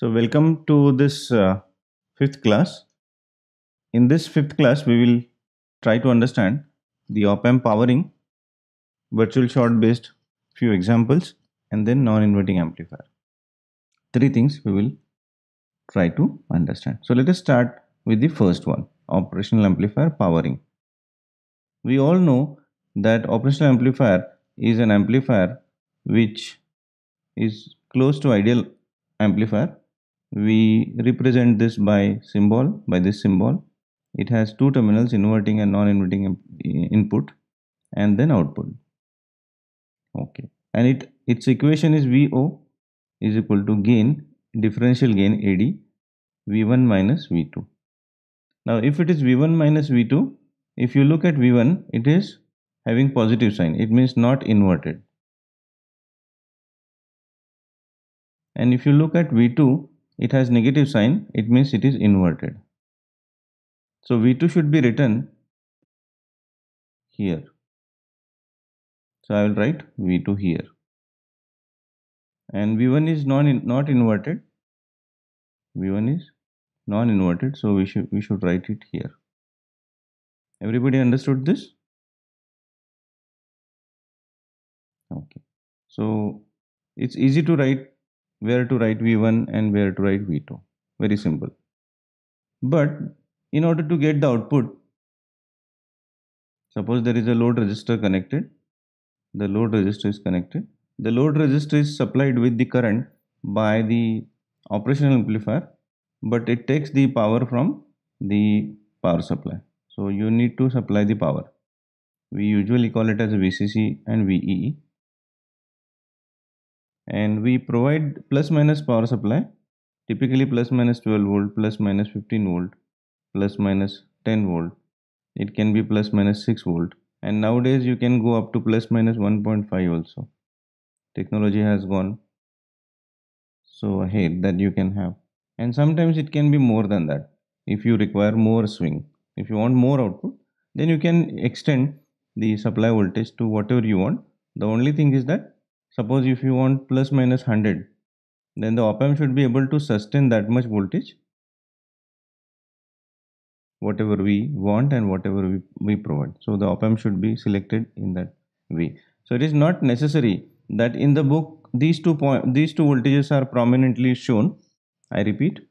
So welcome to this uh, fifth class. In this fifth class, we will try to understand the op-amp powering, virtual short based few examples and then non-inverting amplifier. Three things we will try to understand. So let us start with the first one, operational amplifier powering. We all know that operational amplifier is an amplifier which is close to ideal amplifier we represent this by symbol by this symbol it has two terminals inverting and non-inverting input and then output okay and it its equation is VO is equal to gain differential gain AD V1 minus V2 now if it is V1 minus V2 if you look at V1 it is having positive sign it means not inverted and if you look at V2 it has negative sign it means it is inverted so v2 should be written here so i will write v2 here and v1 is non in, not inverted v1 is non inverted so we should we should write it here everybody understood this okay so it's easy to write where to write v1 and where to write v2 very simple but in order to get the output suppose there is a load register connected the load register is connected the load register is supplied with the current by the operational amplifier but it takes the power from the power supply so you need to supply the power we usually call it as VCC and VEE and we provide plus minus power supply typically plus minus 12 volt plus minus 15 volt plus minus 10 volt it can be plus minus 6 volt and nowadays you can go up to plus minus 1.5 also technology has gone so ahead that you can have and sometimes it can be more than that if you require more swing if you want more output then you can extend the supply voltage to whatever you want the only thing is that suppose if you want plus minus 100 then the op amp should be able to sustain that much voltage whatever we want and whatever we, we provide so the op amp should be selected in that way so it is not necessary that in the book these two point these two voltages are prominently shown i repeat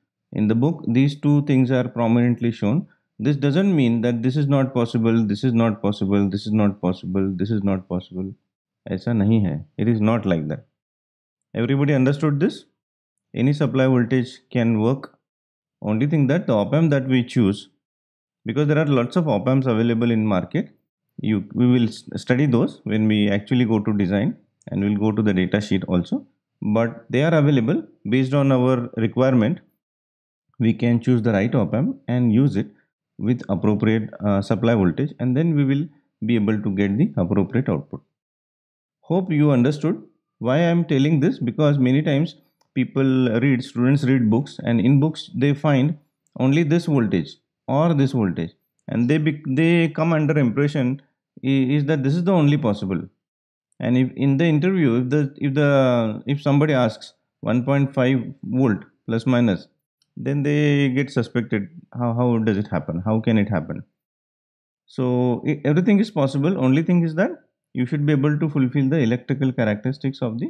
in the book these two things are prominently shown this doesn't mean that this is not possible this is not possible this is not possible this is not possible ऐसा नहीं है it is not like that everybody understood this any supply voltage can only thing that the op-amp that we choose because there are lots of op-amps available in market you we will study those when we actually go to design and we'll go to the data sheet also but they are available based on our requirement we can choose the right op-amp and use it with appropriate uh, supply voltage and then we will be able to get the appropriate output Hope you understood why I am telling this because many times people read, students read books and in books they find only this voltage or this voltage and they, they come under impression is that this is the only possible and if in the interview if the if the if somebody asks 1.5 volt plus minus then they get suspected how how does it happen how can it happen so everything is possible only thing is that you should be able to fulfill the electrical characteristics of the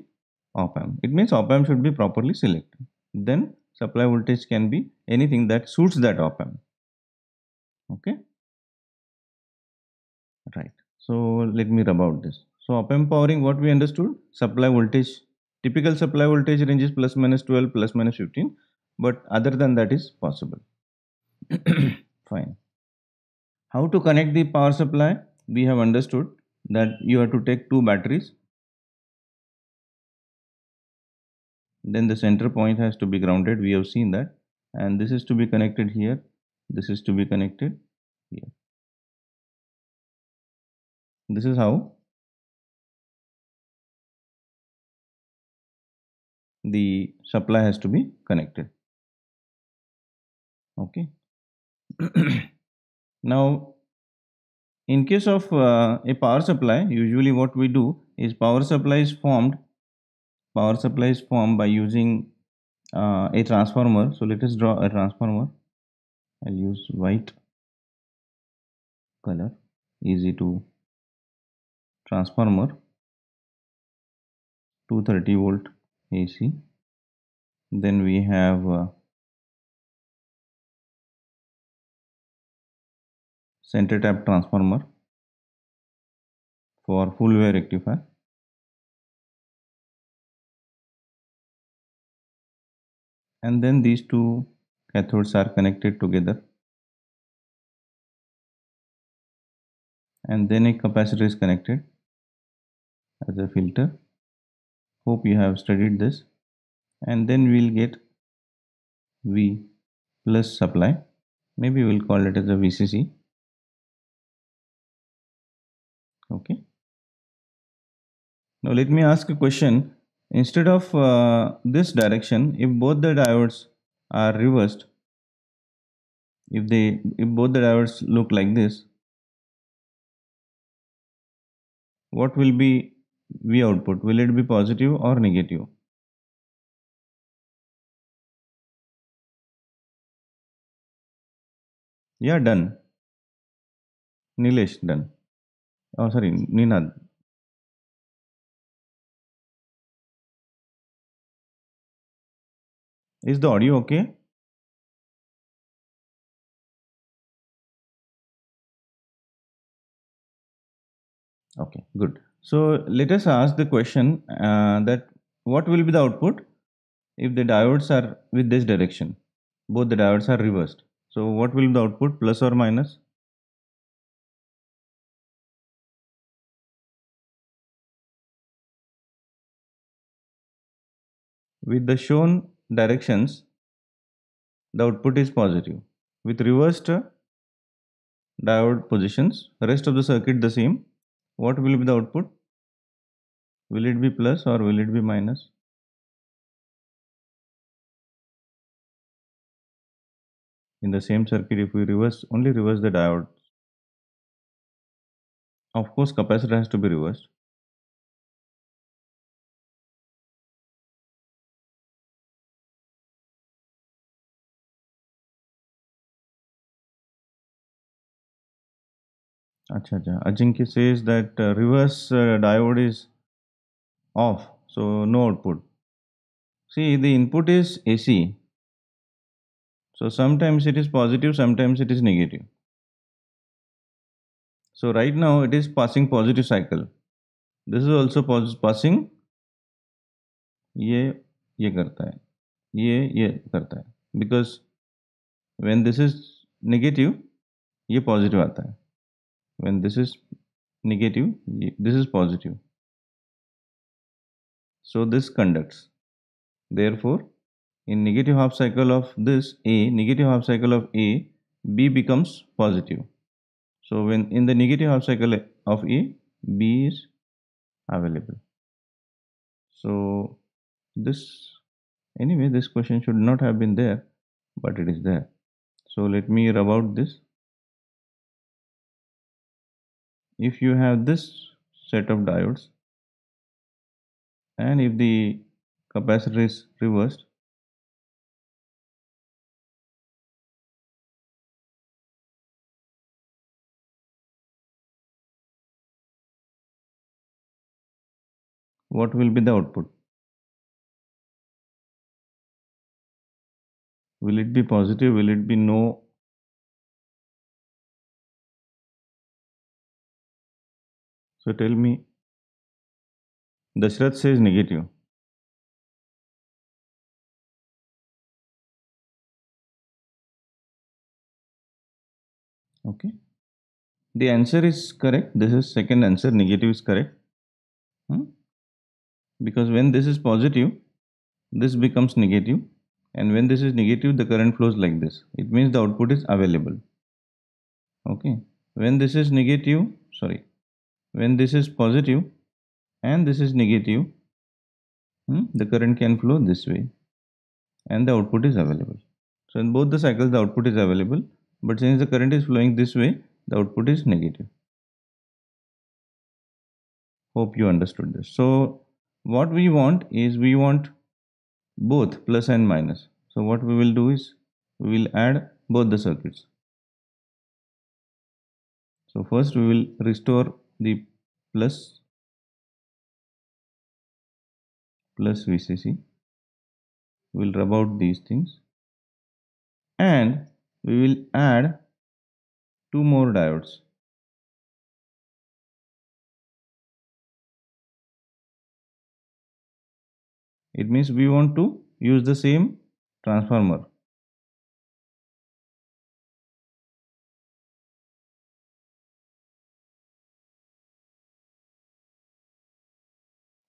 op amp. It means op amp should be properly selected. Then supply voltage can be anything that suits that op amp. Okay. Right. So let me rub out this. So op amp powering what we understood supply voltage typical supply voltage range is plus minus 12 plus minus 15 but other than that is possible. Fine. How to connect the power supply we have understood that you have to take two batteries then the center point has to be grounded we have seen that and this is to be connected here this is to be connected here this is how the supply has to be connected okay now in case of uh, a power supply, usually what we do is power supply is formed, power supply is formed by using uh, a transformer. So let us draw a transformer. I'll use white color, easy to transformer, 230 volt AC. Then we have uh, center tap transformer for full wave rectifier and then these two cathodes are connected together and then a capacitor is connected as a filter hope you have studied this and then we'll get V plus supply maybe we'll call it as a VCC okay now let me ask a question instead of uh, this direction if both the diodes are reversed if they if both the diodes look like this what will be V output will it be positive or negative yeah done Nilesh done Oh, sorry, Nina. Is the audio okay? Okay, good. So let us ask the question uh, that what will be the output if the diodes are with this direction? Both the diodes are reversed. So what will be the output plus or minus? With the shown directions, the output is positive. With reversed diode positions, rest of the circuit the same. What will be the output? Will it be plus or will it be minus? In the same circuit, if we reverse, only reverse the diode. Of course, capacitor has to be reversed. अच्छा अच्छा Ajinkya says that reverse diode is off so no output see the input is A C so sometimes it is positive sometimes it is negative so right now it is passing positive cycle this is also passing ये ये करता है ये ये करता है because when this is negative ये positive आता है when this is negative this is positive so this conducts therefore in negative half cycle of this a negative half cycle of a b becomes positive so when in the negative half cycle of a b is available so this anyway this question should not have been there but it is there so let me rub out this if you have this set of diodes and if the capacitor is reversed what will be the output will it be positive will it be no So tell me, Dashrath says negative. Okay. The answer is correct. This is second answer. Negative is correct. Hmm? Because when this is positive, this becomes negative. And when this is negative, the current flows like this. It means the output is available. Okay. When this is negative, sorry, when this is positive and this is negative hmm, the current can flow this way and the output is available so in both the cycles the output is available but since the current is flowing this way the output is negative hope you understood this so what we want is we want both plus and minus so what we will do is we will add both the circuits so first we will restore the plus plus VCC will rub out these things and we will add two more diodes it means we want to use the same transformer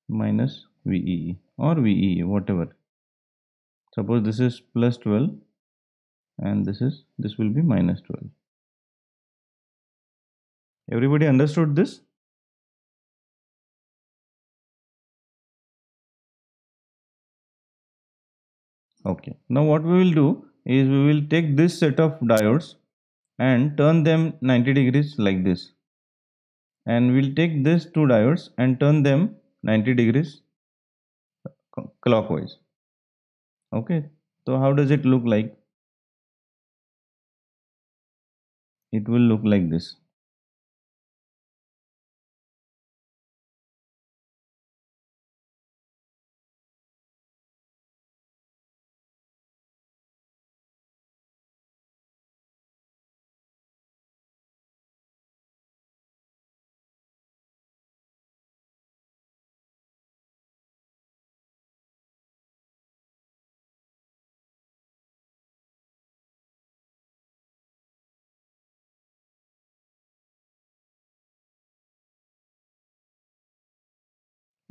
minus VEE or VEE whatever suppose this is plus 12 and this is this will be minus 12 everybody understood this okay now what we will do is we will take this set of diodes and turn them 90 degrees like this and we'll take these two diodes and turn them 90 degrees clockwise okay so how does it look like it will look like this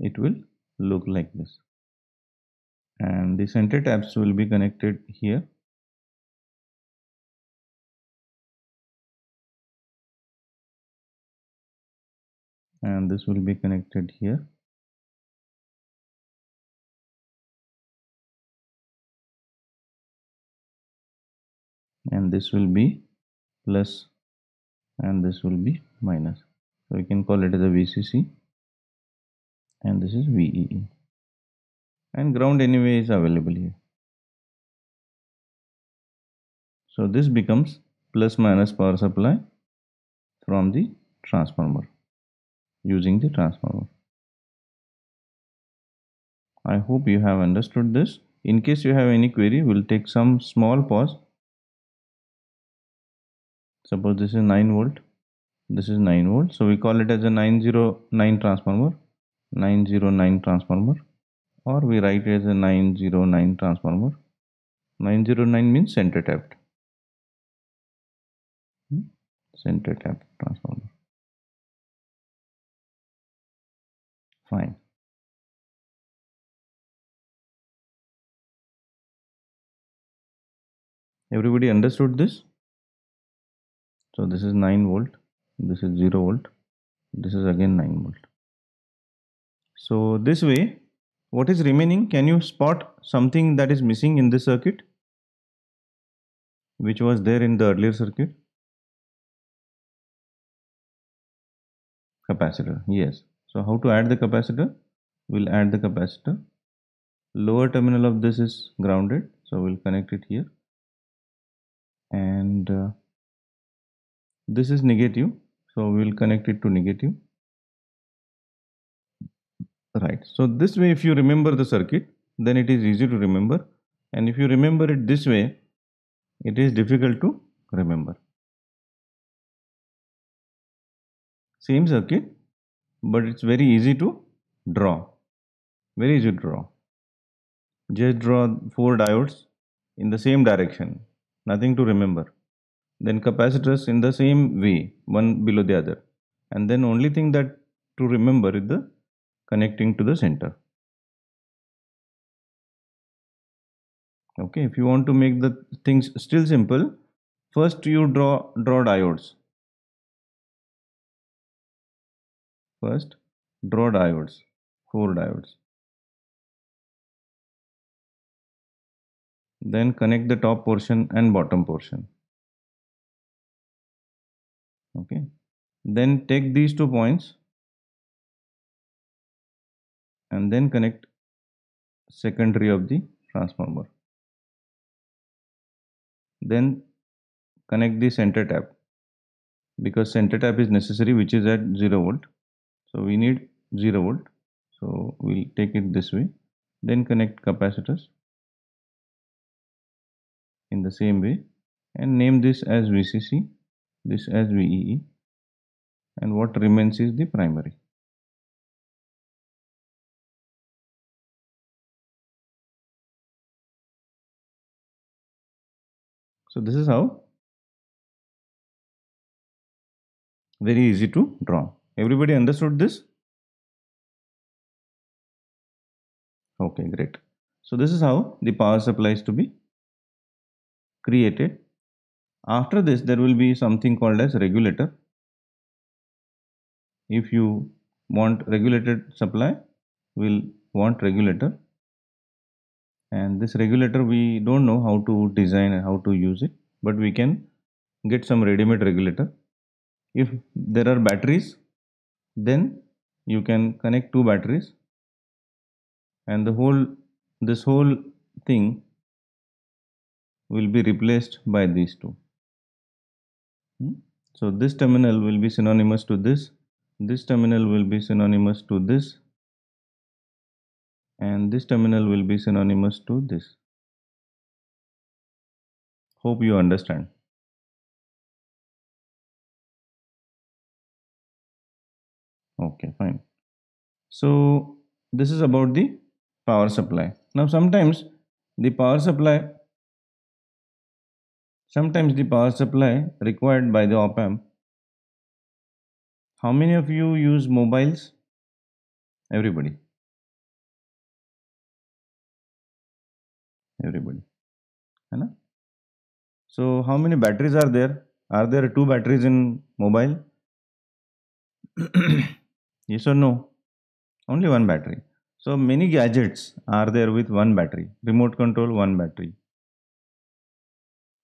it will look like this and the center tabs will be connected here and this will be connected here and this will be plus and this will be minus so we can call it as a VCC and this is VEE and ground anyway is available here. So this becomes plus minus power supply from the transformer using the transformer. I hope you have understood this. In case you have any query, we'll take some small pause. Suppose this is 9 volt, this is 9 volt. So we call it as a 909 transformer. 909 transformer or we write as a 909 transformer 909 means center tapped hmm? center tapped transformer fine everybody understood this so this is 9 volt this is 0 volt this is again 9 volt so this way, what is remaining? Can you spot something that is missing in this circuit? Which was there in the earlier circuit? Capacitor, yes. So how to add the capacitor? We'll add the capacitor. Lower terminal of this is grounded. So we'll connect it here. And uh, this is negative. So we'll connect it to negative right so this way if you remember the circuit then it is easy to remember and if you remember it this way it is difficult to remember same circuit but it's very easy to draw very easy to draw just draw four diodes in the same direction nothing to remember then capacitors in the same way one below the other and then only thing that to remember is the connecting to the center. Okay, if you want to make the things still simple, first you draw draw diodes. First, draw diodes, four diodes. Then connect the top portion and bottom portion. Okay, then take these two points and then connect secondary of the transformer then connect the center tap because center tap is necessary which is at 0 volt so we need 0 volt so we'll take it this way then connect capacitors in the same way and name this as VCC this as VEE and what remains is the primary So this is how very easy to draw. Everybody understood this? Okay, great. So this is how the power supply is to be created. After this, there will be something called as regulator. If you want regulated supply, will want regulator and this regulator we don't know how to design and how to use it but we can get some ready-made regulator if there are batteries then you can connect two batteries and the whole this whole thing will be replaced by these two hmm? so this terminal will be synonymous to this this terminal will be synonymous to this and this terminal will be synonymous to this hope you understand okay fine so this is about the power supply now sometimes the power supply sometimes the power supply required by the op amp how many of you use mobiles everybody everybody है ना so how many batteries are there are there two batteries in mobile yes or no only one battery so many gadgets are there with one battery remote control one battery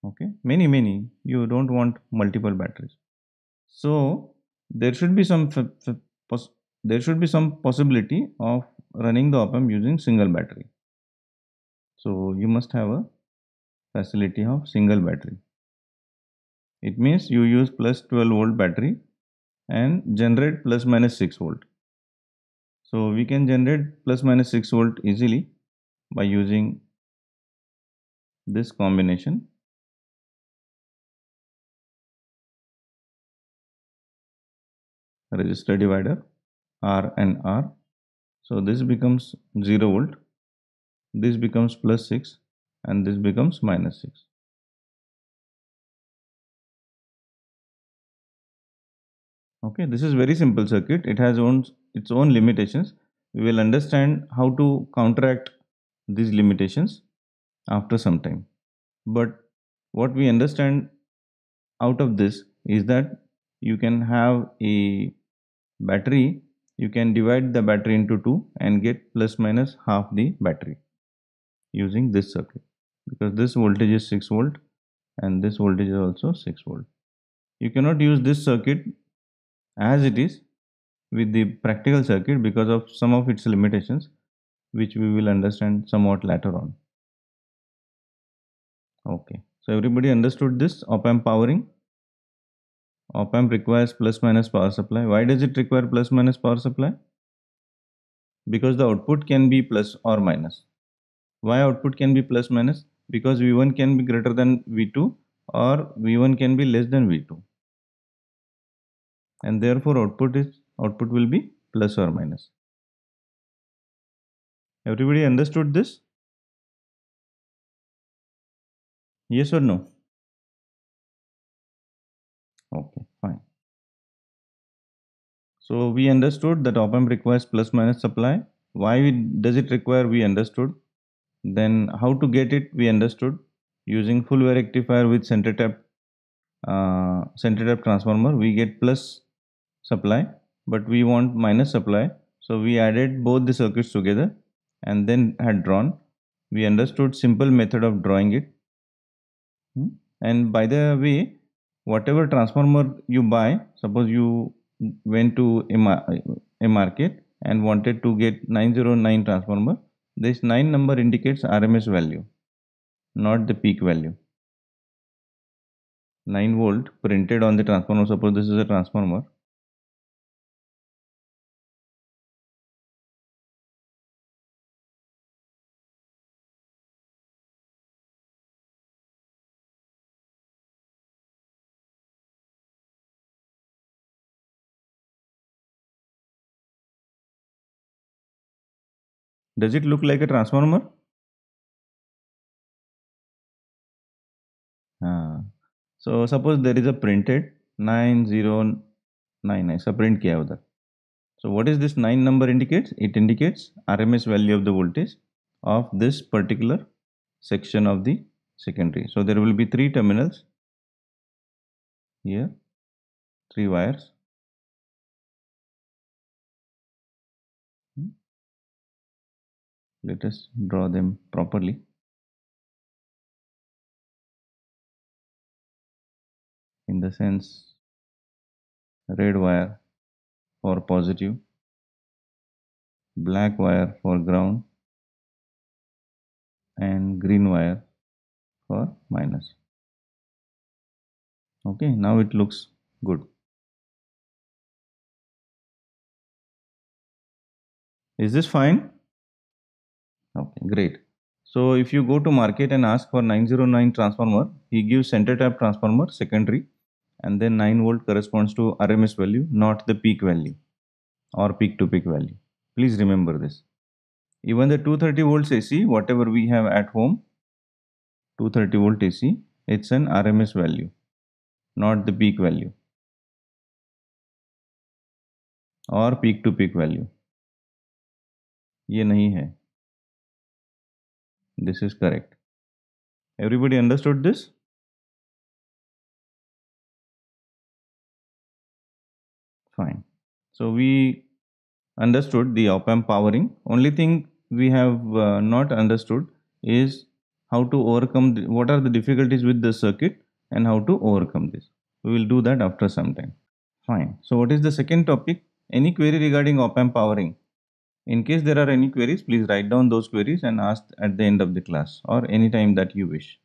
okay many many you don't want multiple batteries so there should be some there should be some possibility of running the op amp using single battery so you must have a facility of single battery. It means you use plus 12 volt battery and generate plus minus 6 volt. So we can generate plus minus 6 volt easily by using this combination. Resistor divider R and R. So this becomes 0 volt this becomes plus 6 and this becomes minus 6. Okay, this is very simple circuit. It has own, its own limitations. We will understand how to counteract these limitations after some time. But what we understand out of this is that you can have a battery you can divide the battery into two and get plus minus half the battery using this circuit because this voltage is 6 volt and this voltage is also 6 volt. You cannot use this circuit as it is with the practical circuit because of some of its limitations which we will understand somewhat later on. Okay, so everybody understood this op amp powering. Op amp requires plus minus power supply. Why does it require plus minus power supply? Because the output can be plus or minus why output can be plus minus because v1 can be greater than v2 or v1 can be less than v2 and therefore output is output will be plus or minus everybody understood this yes or no okay fine so we understood that op amp requires plus minus supply why we, does it require we understood then how to get it we understood using full wave rectifier with center tap uh, center tap transformer we get plus supply but we want minus supply so we added both the circuits together and then had drawn we understood simple method of drawing it hmm? and by the way whatever transformer you buy suppose you went to a market and wanted to get 909 transformer this 9 number indicates RMS value, not the peak value. 9 volt printed on the transformer, suppose this is a transformer, Does it look like a transformer? Ah. so suppose there is a printed 909. So print kiya udhar. So what is this 9 number indicates? It indicates RMS value of the voltage of this particular section of the secondary. So there will be 3 terminals here, 3 wires let us draw them properly in the sense red wire for positive black wire for ground and green wire for minus okay now it looks good is this fine okay great so if you go to market and ask for 909 transformer he gives center tap transformer secondary and then 9 volt corresponds to rms value not the peak value or peak to peak value please remember this even the 230 volts ac whatever we have at home 230 volt AC, it's an RMS value, not the peak value or peak to peak value. ये नहीं है this is correct. Everybody understood this? Fine. So we understood the op-amp powering. Only thing we have uh, not understood is how to overcome the, what are the difficulties with the circuit and how to overcome this. We will do that after some time. Fine. So what is the second topic? Any query regarding op-amp powering? In case there are any queries, please write down those queries and ask at the end of the class or any time that you wish.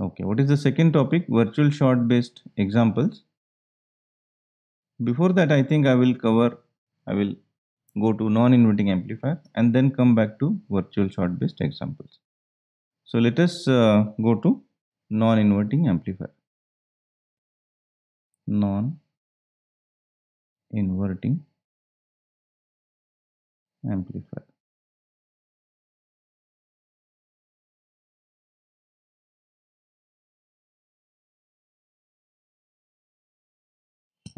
Okay, what is the second topic? Virtual short based examples. Before that, I think I will cover, I will go to non-inverting amplifier and then come back to virtual short based examples. So let us uh, go to non-inverting amplifier. Non-inverting amplifier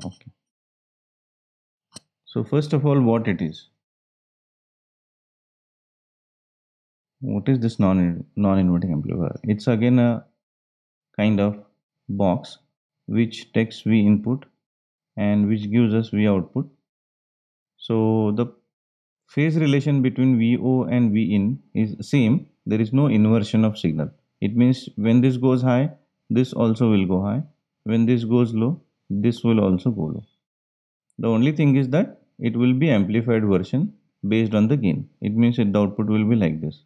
okay so first of all what it is what is this non non-inverting amplifier it's again a kind of box which takes v input and which gives us v output so the phase relation between VO and Vin is same. There is no inversion of signal. It means when this goes high, this also will go high. When this goes low, this will also go low. The only thing is that it will be amplified version based on the gain. It means that the output will be like this.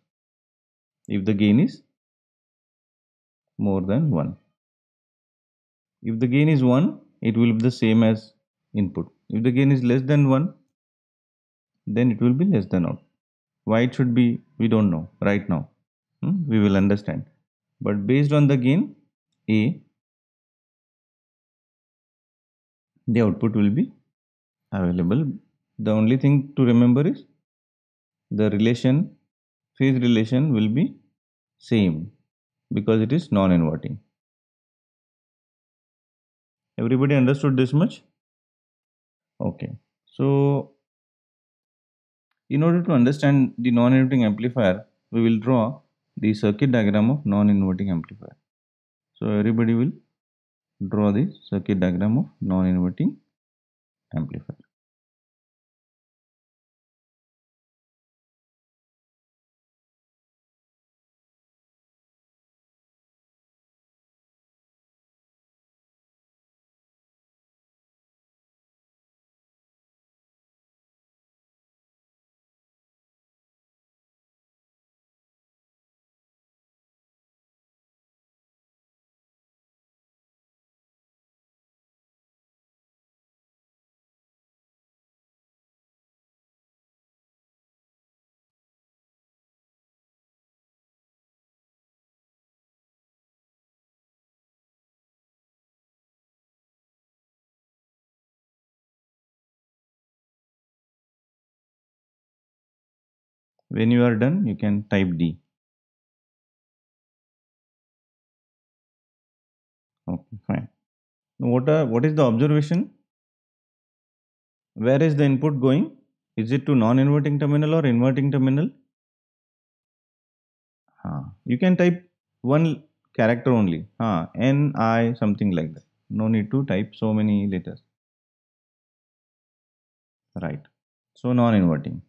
If the gain is more than 1. If the gain is 1, it will be the same as input. If the gain is less than 1, then it will be less than out why it should be we don't know right now hmm? we will understand but based on the gain a the output will be available the only thing to remember is the relation phase relation will be same because it is non-inverting everybody understood this much okay so in order to understand the non-inverting amplifier, we will draw the circuit diagram of non-inverting amplifier. So everybody will draw the circuit diagram of non-inverting amplifier. when you are done you can type D okay fine now what are what is the observation where is the input going is it to non-inverting terminal or inverting terminal uh, you can type one character only uh, N I something like that no need to type so many letters right so non-inverting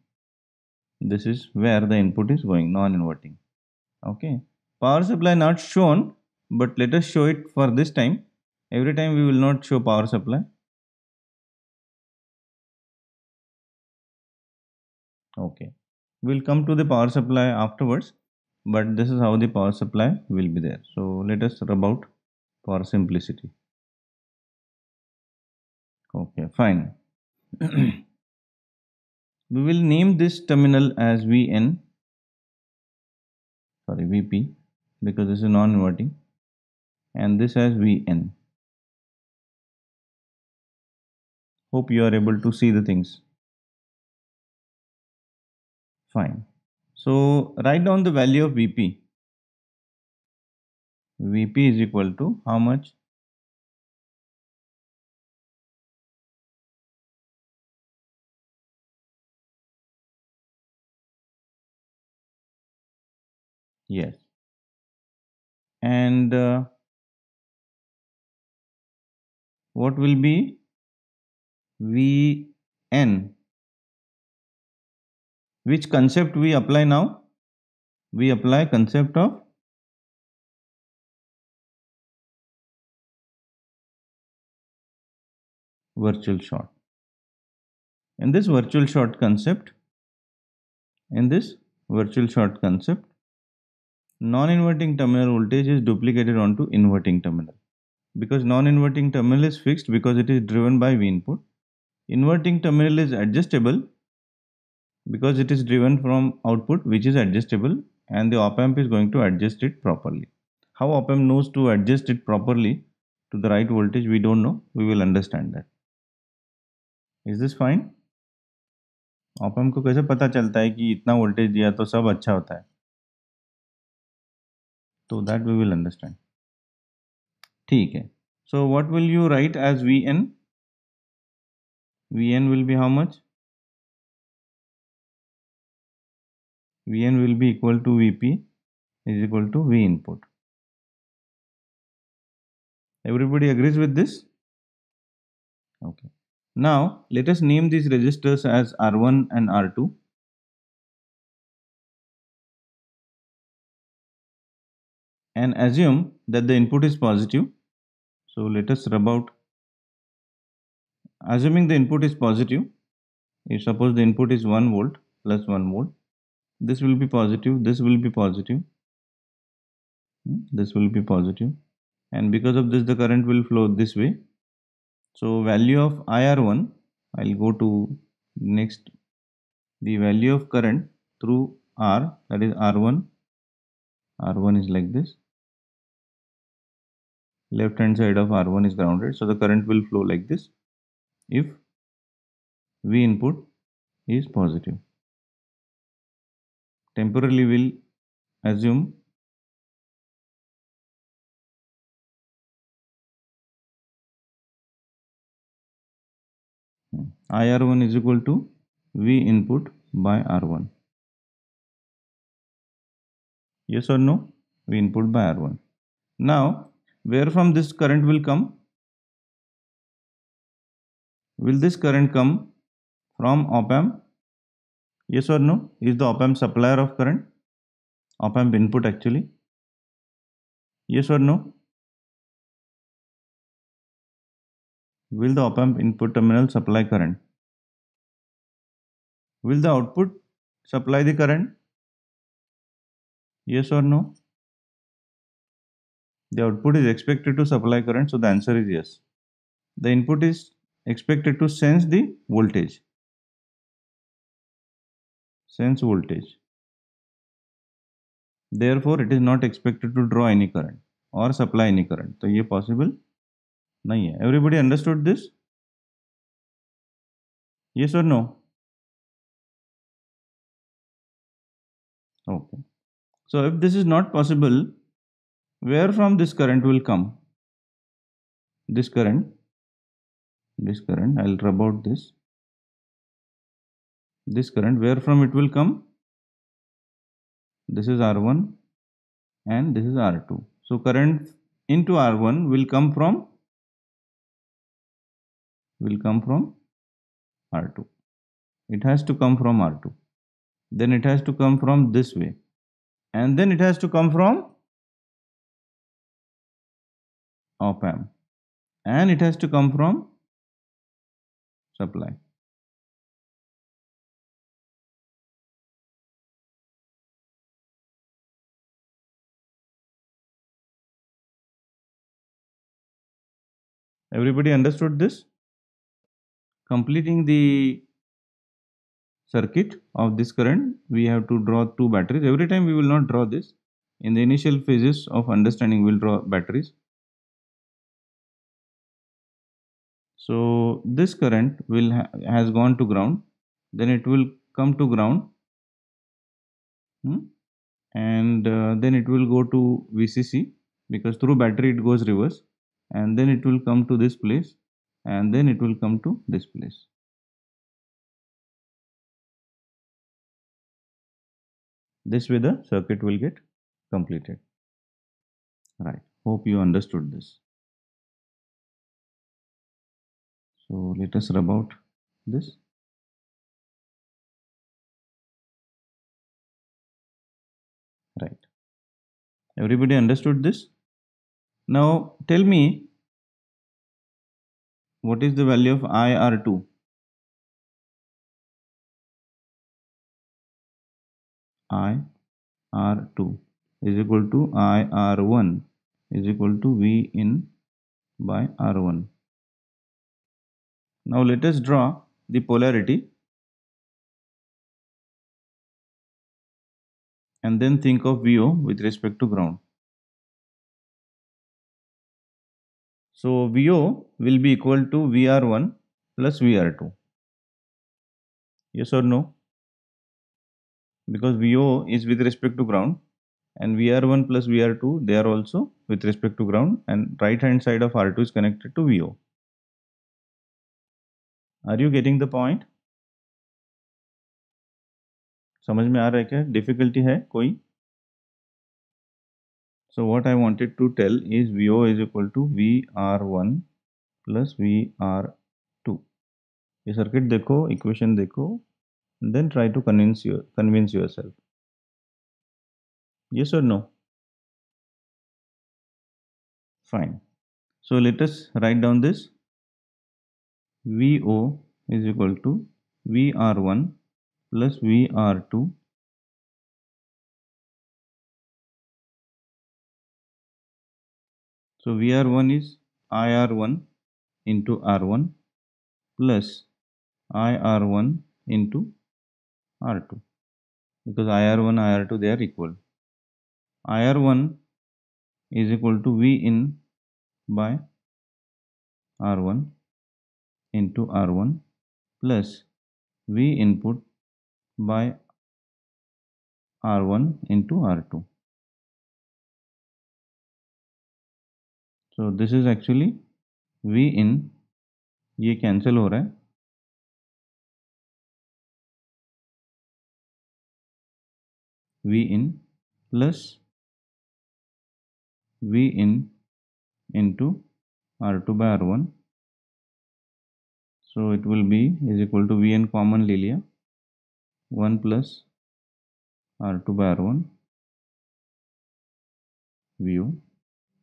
this is where the input is going non-inverting okay power supply not shown but let us show it for this time every time we will not show power supply okay we'll come to the power supply afterwards but this is how the power supply will be there so let us rub out for simplicity okay fine we will name this terminal as Vn sorry Vp because this is non-inverting and this as Vn hope you are able to see the things fine so write down the value of Vp Vp is equal to how much yes and uh, what will be vn which concept we apply now we apply concept of virtual shot in this virtual shot concept in this virtual shot concept non-inverting terminal voltage is duplicated onto inverting terminal because non-inverting terminal is fixed because it is driven by V input. Inverting terminal is adjustable because it is driven from output which is adjustable and the op amp is going to adjust it properly. How op amp knows to adjust it properly to the right voltage we don't know we will understand that. Is this fine? Op amp को कैसे पता चलता है कि इतना voltage दिया तो सब अच्छा होता है So that we will understand. ठीक So what will you write as Vn? Vn will be how much? Vn will be equal to Vp is equal to V input. Everybody agrees with this? Okay. Now let us name these registers as R1 and R2. and assume that the input is positive. So let us rub out. Assuming the input is positive, if suppose the input is 1 volt plus 1 volt, this will be positive, this will be positive, hmm, this will be positive and because of this the current will flow this way. So value of IR1, I'll go to next, the value of current through R that is R1, R1 is like this left hand side of R1 is grounded so the current will flow like this if V input is positive. Temporarily we'll assume IR1 is equal to V input by R1. Yes or no? V input by R1. Now where from this current will come will this current come from op amp yes or no is the op amp supplier of current op amp input actually yes or no will the op amp input terminal supply current will the output supply the current yes or no the output is expected to supply current, so the answer is yes. The input is expected to sense the voltage. Sense voltage. Therefore, it is not expected to draw any current or supply any current. So, ये possible नहीं Everybody understood this? Yes or no? Okay. So, if this is not possible, where from this current will come this current this current i'll rub out this this current where from it will come this is r1 and this is r2 so current into r1 will come from will come from r2 it has to come from r2 then it has to come from this way and then it has to come from op amp and it has to come from supply everybody understood this completing the circuit of this current we have to draw two batteries every time we will not draw this in the initial phases of understanding we will draw batteries so this current will ha has gone to ground then it will come to ground hmm? and uh, then it will go to vcc because through battery it goes reverse and then it will come to this place and then it will come to this place this way the circuit will get completed right hope you understood this so let us rub out this right everybody understood this now tell me what is the value of IR2 IR2 is equal to IR1 is equal to V in by R1 now let us draw the polarity and then think of VO with respect to ground. So VO will be equal to VR1 plus VR2. Yes or no? Because VO is with respect to ground and VR1 plus VR2 they are also with respect to ground and right hand side of R2 is connected to VO. are you getting the point समझ में आ रहा है क्या difficulty है कोई so what I wanted to tell is V O is equal to V R one plus V R two ये circuit देखो equation देखो then try to convince your convince yourself ये sir no fine so let's write down this VO is equal to VR1 plus VR2 So VR1 is IR1 into R1 plus IR1 into R2 because IR1 IR2 they are equal. IR1 is equal to V in by R1 into R1 plus V input by R1 into R2. So this is actually V in ये cancel हो रहा है V in plus V in into R2 by R1 so it will be is equal to vn common lilia 1 plus r2 by r1 vu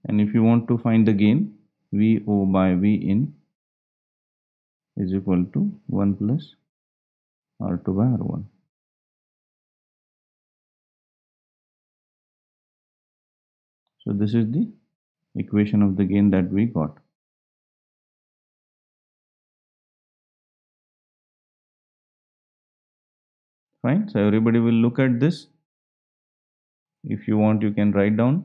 and if you want to find the gain vo by v in is equal to 1 plus r2 by r1 so this is the equation of the gain that we got fine so everybody will look at this if you want you can write down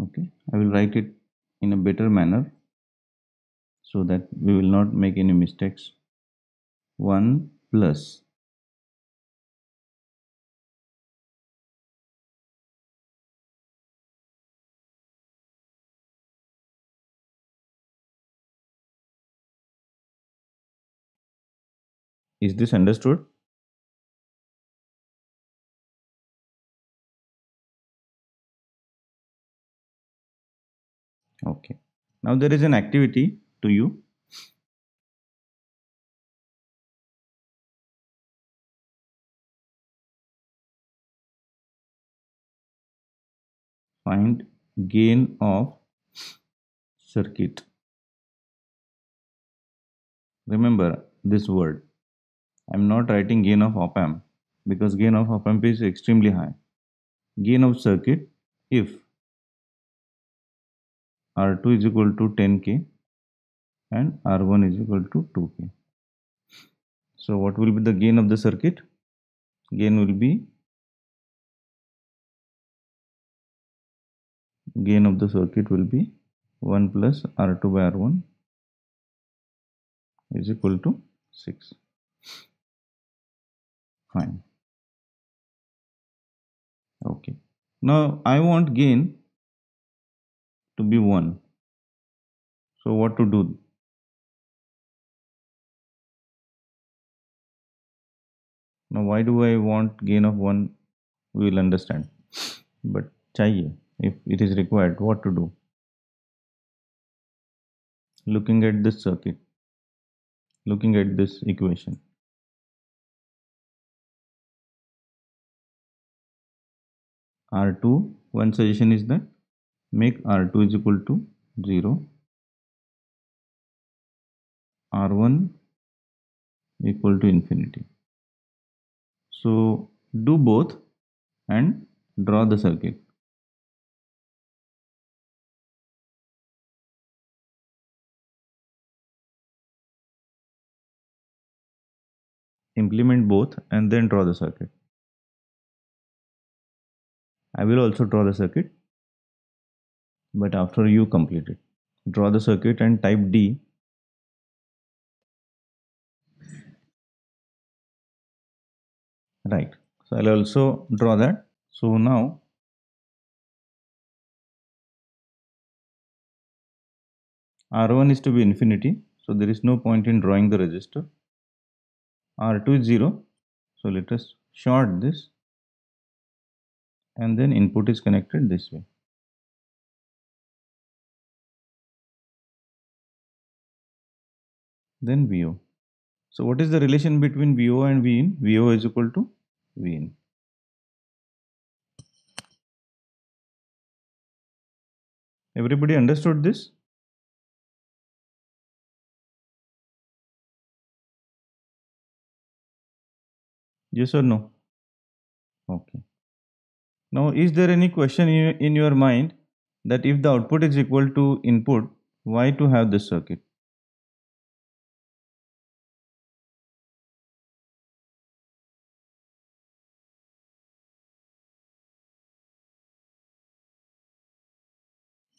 okay I will write it in a better manner so that we will not make any mistakes 1 plus Is this understood? Okay. Now there is an activity to you. Find gain of circuit. Remember this word I'm not writing gain of op amp because gain of op amp is extremely high. Gain of circuit if R2 is equal to 10k and R1 is equal to 2k. So what will be the gain of the circuit? Gain will be gain of the circuit will be 1 plus R2 by R1 is equal to 6 fine okay now I want gain to be 1 so what to do now why do I want gain of 1 we will understand but chahiye if it is required what to do looking at this circuit looking at this equation r2 one suggestion is that make r2 is equal to 0 r1 equal to infinity so do both and draw the circuit implement both and then draw the circuit I will also draw the circuit but after you complete it draw the circuit and type D right so I'll also draw that so now R1 is to be infinity so there is no point in drawing the resistor R2 is 0 so let us short this and then input is connected this way then VO so what is the relation between VO and Vin VO is equal to Vin everybody understood this yes or no okay now, is there any question in your mind that if the output is equal to input, why to have this circuit?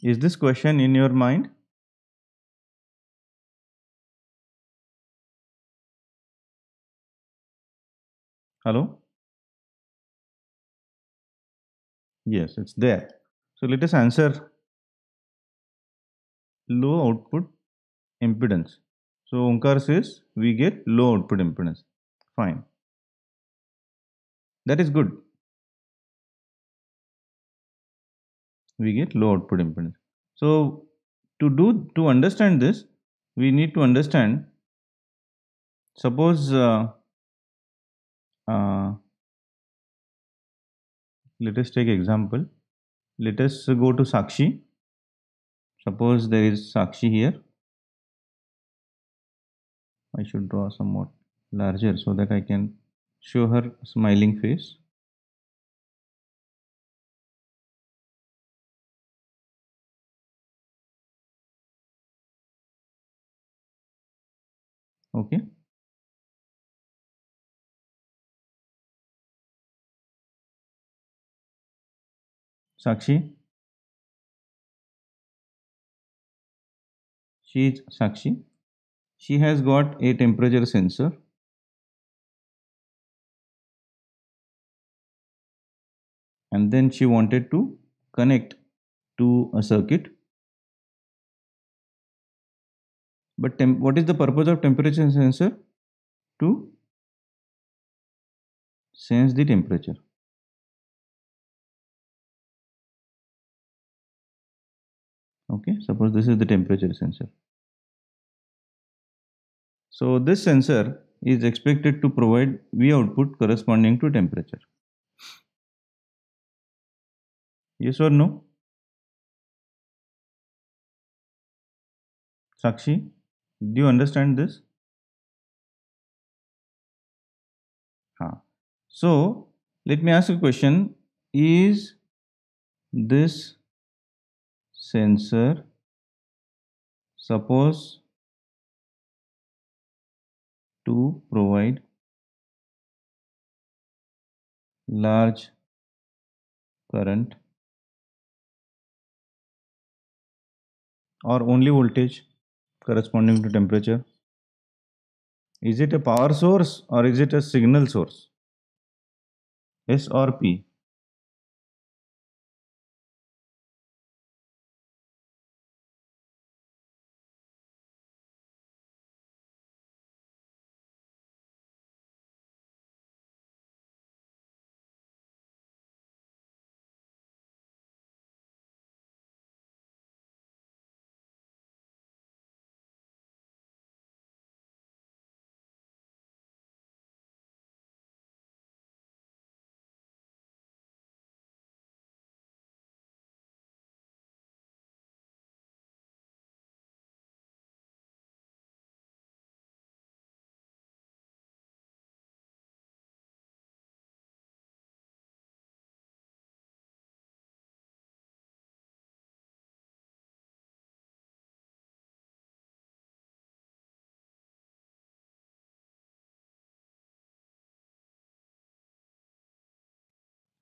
Is this question in your mind? Hello? Yes, it's there. So let us answer low output impedance. So Unkar says we get low output impedance. Fine. That is good. We get low output impedance. So to do to understand this, we need to understand suppose uh, uh, let us take example let us go to Sakshi suppose there is Sakshi here I should draw somewhat larger so that I can show her smiling face okay Sakshi. She is Sakshi. She has got a temperature sensor. And then she wanted to connect to a circuit. But what is the purpose of temperature sensor? To sense the temperature. okay suppose this is the temperature sensor so this sensor is expected to provide V output corresponding to temperature yes or no Sakshi do you understand this huh. so let me ask a question is this sensor suppose to provide large current or only voltage corresponding to temperature is it a power source or is it a signal source s or p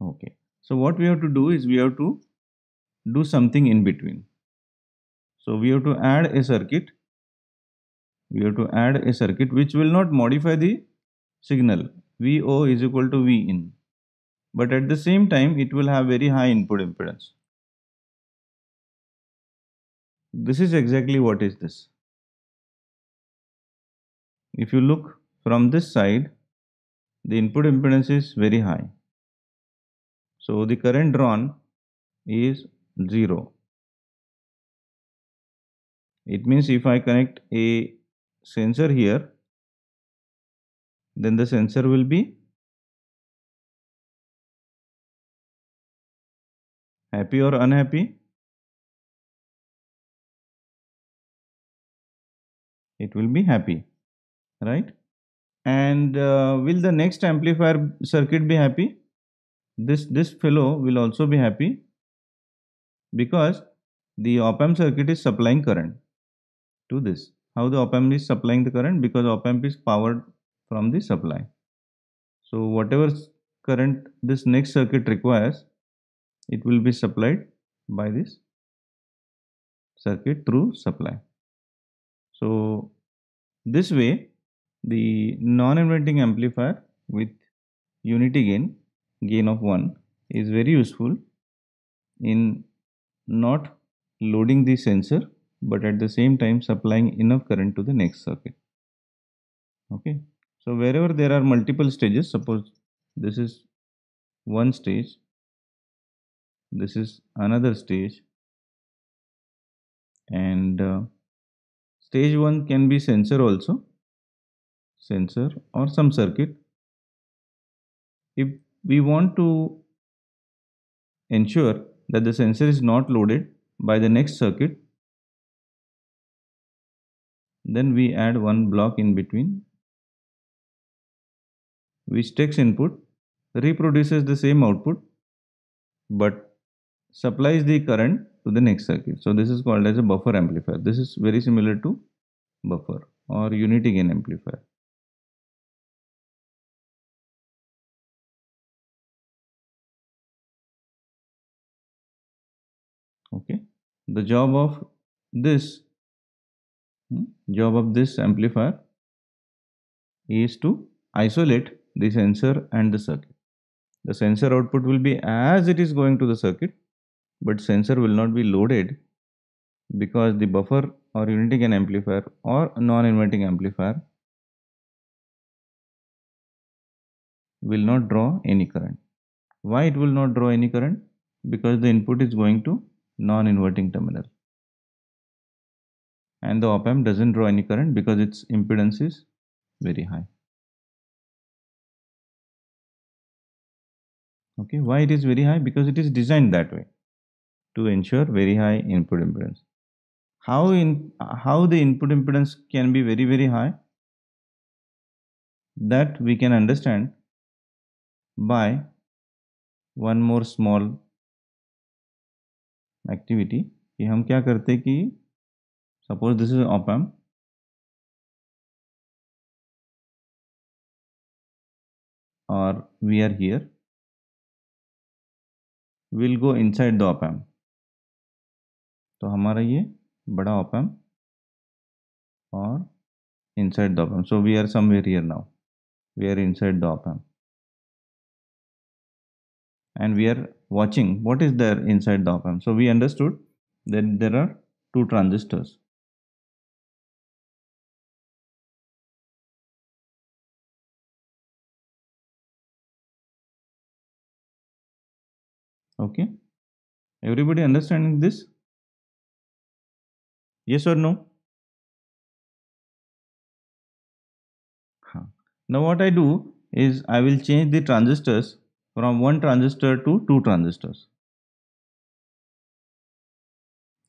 okay so what we have to do is we have to do something in between so we have to add a circuit we have to add a circuit which will not modify the signal vo is equal to v in but at the same time it will have very high input impedance this is exactly what is this if you look from this side the input impedance is very high so the current drawn is 0. It means if I connect a sensor here, then the sensor will be happy or unhappy. It will be happy, right? And uh, will the next amplifier circuit be happy? this this fellow will also be happy because the op amp circuit is supplying current to this how the op amp is supplying the current because op amp is powered from the supply so whatever current this next circuit requires it will be supplied by this circuit through supply so this way the non inverting amplifier with unity gain gain of 1 is very useful in not loading the sensor but at the same time supplying enough current to the next circuit okay so wherever there are multiple stages suppose this is one stage this is another stage and uh, stage 1 can be sensor also sensor or some circuit if we want to ensure that the sensor is not loaded by the next circuit then we add one block in between which takes input reproduces the same output but supplies the current to the next circuit so this is called as a buffer amplifier this is very similar to buffer or unity gain amplifier the job of this hmm? job of this amplifier is to isolate the sensor and the circuit. The sensor output will be as it is going to the circuit but sensor will not be loaded because the buffer or unity gain amplifier or non-inverting amplifier will not draw any current. Why it will not draw any current? Because the input is going to non-inverting terminal and the op-amp doesn't draw any current because its impedance is very high. Okay, why it is very high? Because it is designed that way to ensure very high input impedance. How in how the input impedance can be very very high? That we can understand by one more small activity कि हम क्या करते कि suppose this is op और we are here will go inside the op amp तो हमारा ये बड़ा ऑप एम और inside the op amp so we are somewhere here now we are inside the op amp and we are watching what is there inside the op amp. So we understood that there are two transistors. Okay. Everybody understanding this? Yes or no? Now what I do is I will change the transistors from one transistor to two transistors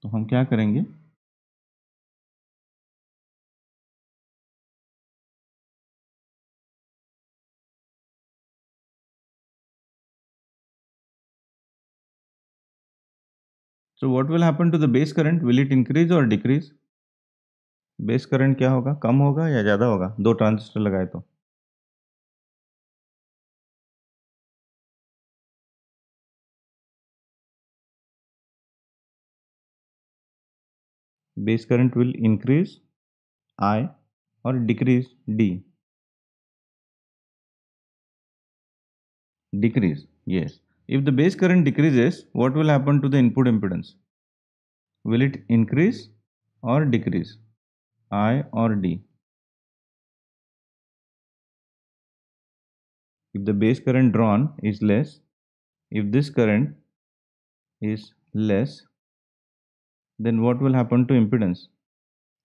तो हम क्या करेंगे So what will happen to the base current? Will it increase or decrease? Base current क्या होगा कम होगा या ज़्यादा होगा दो ट्रांजिस्टर लगाए तो base current will increase I or decrease D. Decrease, yes. If the base current decreases, what will happen to the input impedance? Will it increase or decrease? I or D? If the base current drawn is less, if this current is less, then what will happen to impedance?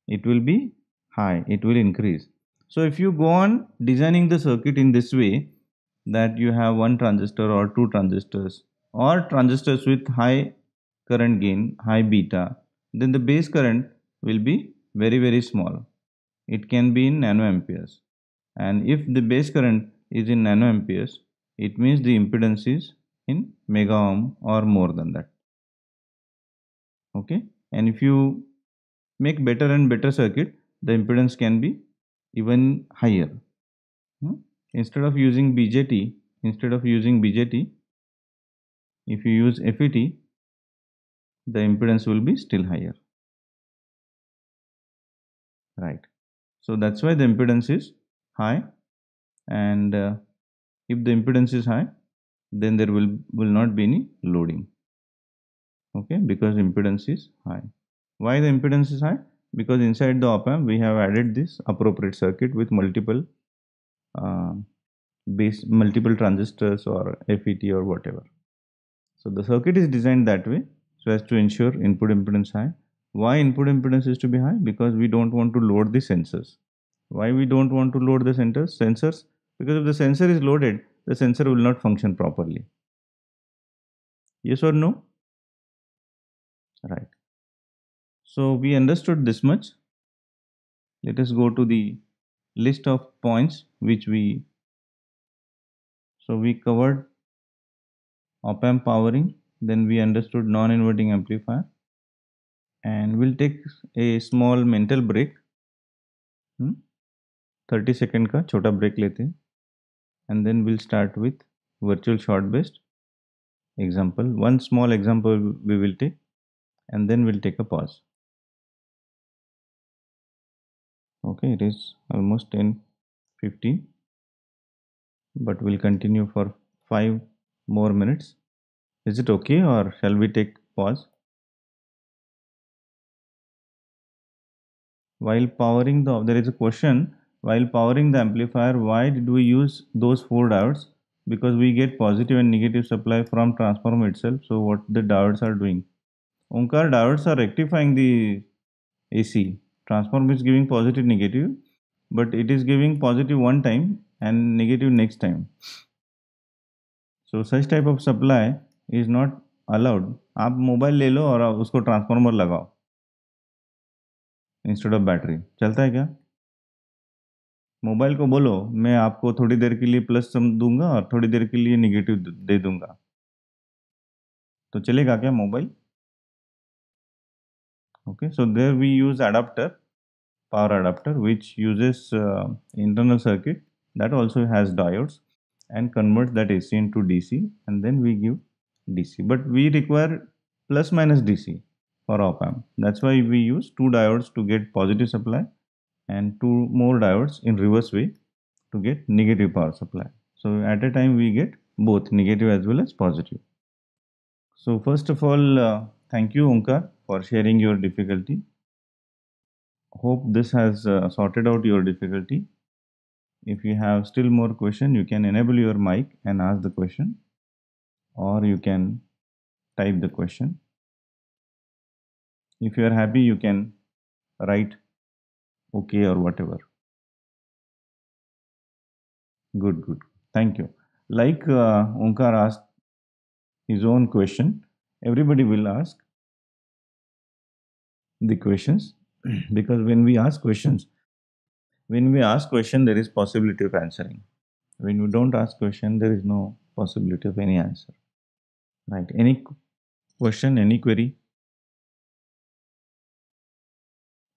It will be high, it will increase. So if you go on designing the circuit in this way that you have one transistor or two transistors or transistors with high current gain, high beta, then the base current will be very very small. It can be in nanoamperes and if the base current is in nanoamperes, it means the impedance is in mega ohm or more than that. Okay and if you make better and better circuit the impedance can be even higher hmm? instead of using BJT instead of using BJT if you use FET the impedance will be still higher right so that's why the impedance is high and uh, if the impedance is high then there will will not be any loading okay because impedance is high why the impedance is high because inside the op amp we have added this appropriate circuit with multiple uh, base multiple transistors or FET or whatever so the circuit is designed that way so as to ensure input impedance high why input impedance is to be high because we don't want to load the sensors why we don't want to load the sensors sensors because if the sensor is loaded the sensor will not function properly yes or no right so we understood this much let us go to the list of points which we so we covered op amp powering then we understood non-inverting amplifier and we'll take a small mental break hmm? 30 second ka chota break lete and then we'll start with virtual short based example one small example we will take and then we'll take a pause okay it is almost 10 15 but we'll continue for five more minutes is it okay or shall we take pause while powering the there is a question while powering the amplifier why did we use those four diodes because we get positive and negative supply from transformer itself so what the diodes are doing Omkar diodes are rectifying the AC. Transformer is giving positive negative but it is giving positive one time and negative next time. So such type of supply is not allowed. आप mobile ले लो और उसको transformer लगाओ instead of battery चलता है क्या mobile को बोलो मैं आपको थोड़ी देर के लिए प्लस सम दूंगा और थोड़ी देर के लिए निगेटिव दे दूंगा तो चलेगा क्या mobile okay so there we use adapter power adapter which uses uh, internal circuit that also has diodes and converts that AC into DC and then we give DC but we require plus minus DC for op amp that's why we use two diodes to get positive supply and two more diodes in reverse way to get negative power supply so at a time we get both negative as well as positive so first of all uh, thank you Unkar for sharing your difficulty. Hope this has uh, sorted out your difficulty. If you have still more question, you can enable your mic and ask the question or you can type the question. If you are happy, you can write OK or whatever. Good, good. Thank you. Like uh, asked his own question, everybody will ask the questions because when we ask questions when we ask question there is possibility of answering when you don't ask question there is no possibility of any answer right any question any query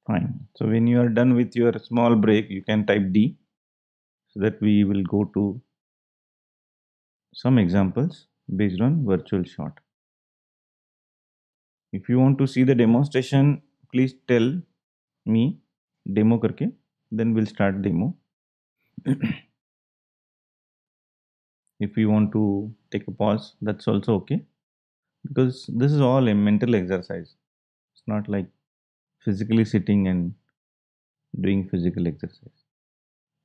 fine so when you are done with your small break you can type d so that we will go to some examples based on virtual shot if you want to see the demonstration please tell me demo करके then will start demo if you want to take a pause that's also okay because this is all a mental exercise it's not like physically sitting and doing physical exercise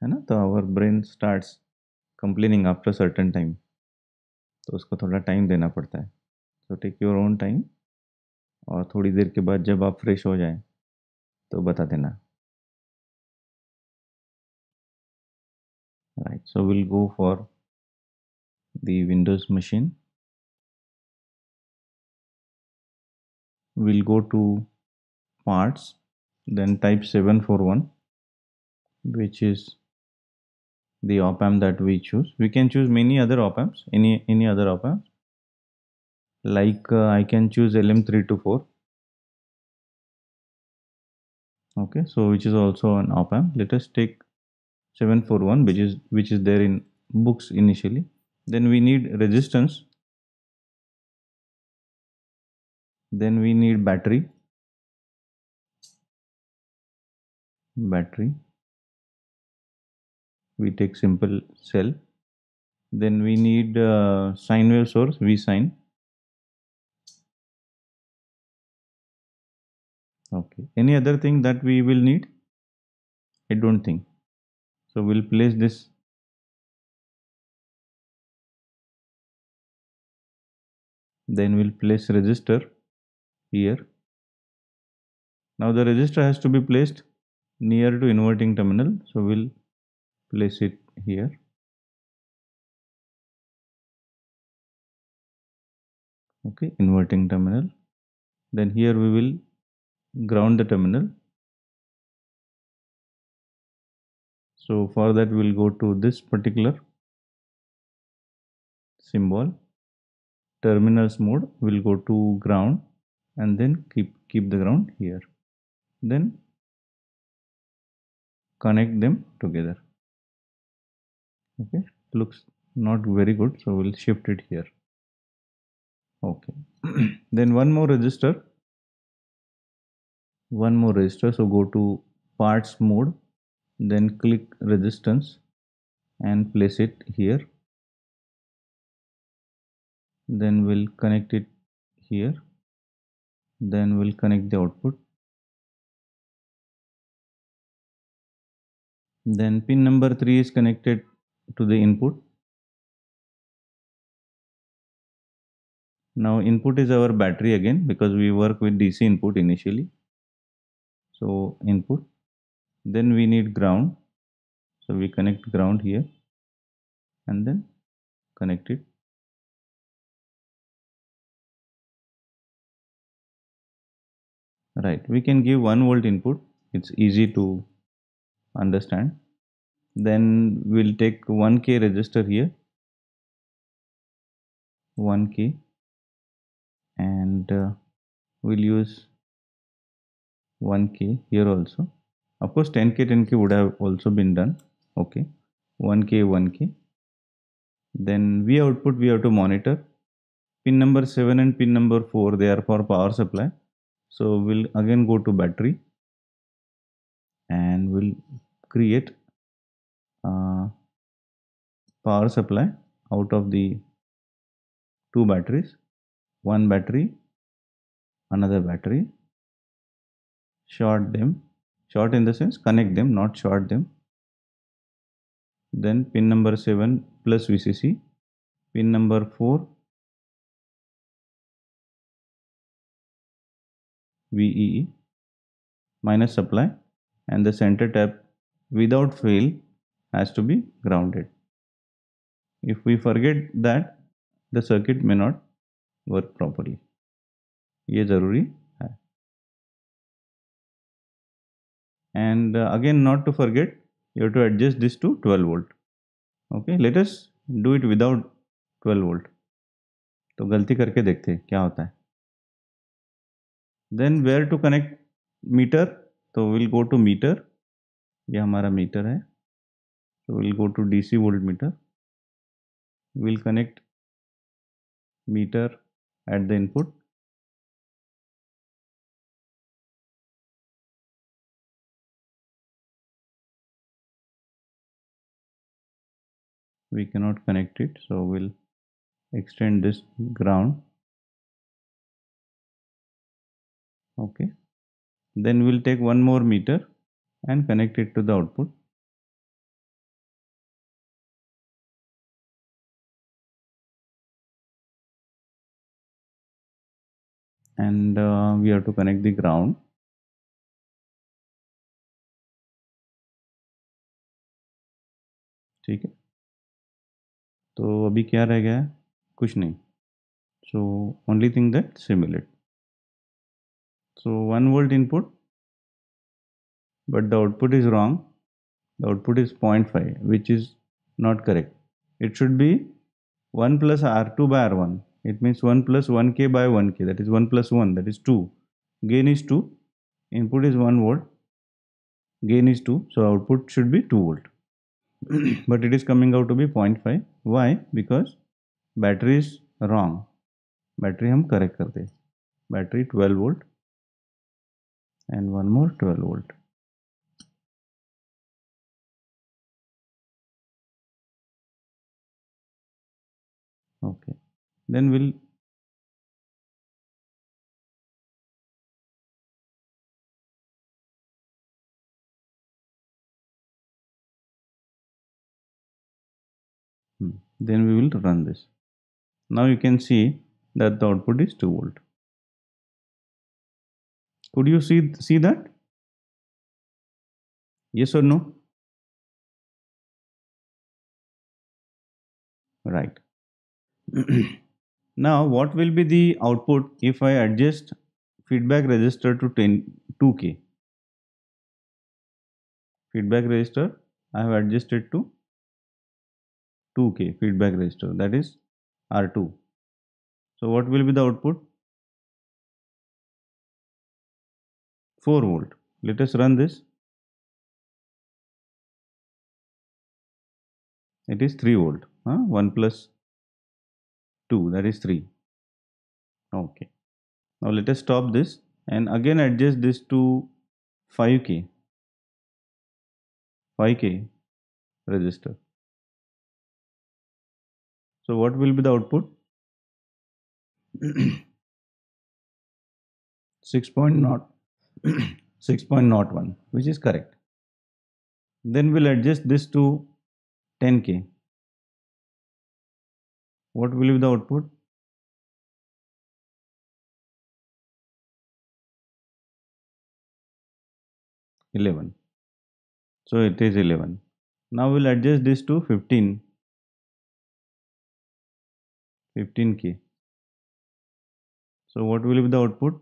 है ना तो our brain starts complaining after certain time तो उसको थोड़ा time देना पड़ता है so take your own time और थोड़ी देर के बाद जब आप फ्रेश हो जाएं तो बता देना right so will go for the Windows machine will go to parts then type seven four one which is the op amp that we choose we can choose many other op amps any any other op amps like uh, I can choose LM3 to 4 okay so which is also an op amp let us take 741 which is which is there in books initially then we need resistance then we need battery battery we take simple cell then we need uh, sine wave source v sine okay any other thing that we will need i don't think so we'll place this then we'll place register here now the register has to be placed near to inverting terminal so we'll place it here okay inverting terminal then here we will ground the terminal so for that we'll go to this particular symbol terminals mode we'll go to ground and then keep keep the ground here then connect them together okay looks not very good so we'll shift it here okay then one more register one more resistor so go to parts mode then click resistance and place it here then we'll connect it here then we'll connect the output then pin number 3 is connected to the input now input is our battery again because we work with DC input initially so input then we need ground so we connect ground here and then connect it right we can give 1 volt input it's easy to understand then we'll take 1k register here 1k and uh, we'll use 1k here also of course 10k 10k would have also been done okay 1k 1k then v output we have to monitor pin number 7 and pin number 4 they are for power supply so we'll again go to battery and we'll create uh, power supply out of the two batteries one battery another battery short them short in the sense connect them not short them then pin number 7 plus VCC pin number 4 VEE minus supply and the center tap without fail has to be grounded. If we forget that the circuit may not work properly. ये ज़रूरी and uh, again not to forget you have to adjust this to 12 volt okay let us do it without 12 volt तो गलती करके देखते हैं क्या होता है then where to connect meter तो विल गो टू मीटर ये हमारा मीटर है तो will go to DC volt meter will connect meter at the input we cannot connect it so we'll extend this ground okay then we'll take one more meter and connect it to the output and uh, we have to connect the ground Okay. तो अभी क्या रह गया है कुछ नहीं so only thing that simulate so one volt input but the output is wrong the output is point five which is not correct it should be one plus R two by R one it means one plus one K by one K that is one plus one that is two gain is two input is one volt gain is two so output should be two volt but it is coming out to be 0.5 why because battery is wrong battery hum correct karte battery 12 volt and one more 12 volt okay then we'll then we will run this now you can see that the output is 2 volt could you see see that yes or no right now what will be the output if I adjust feedback register to 10 2k feedback register I have adjusted to 2k feedback resistor that is R2. So what will be the output? 4 volt. Let us run this. It is 3 volt. Huh? 1 plus 2 that is 3. Okay. Now let us stop this and again adjust this to 5k 5k resistor so what will be the output? 6.0 6.01 which is correct. Then we'll adjust this to 10k. What will be the output? Eleven. So it is eleven. Now we'll adjust this to fifteen 15k so what will be the output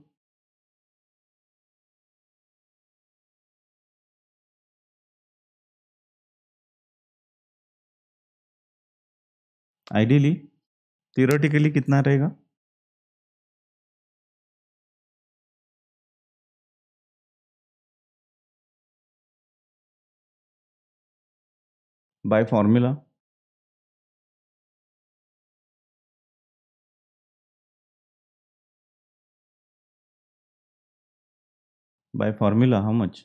ideally theoretically कितना रहेगा by formula by formula how much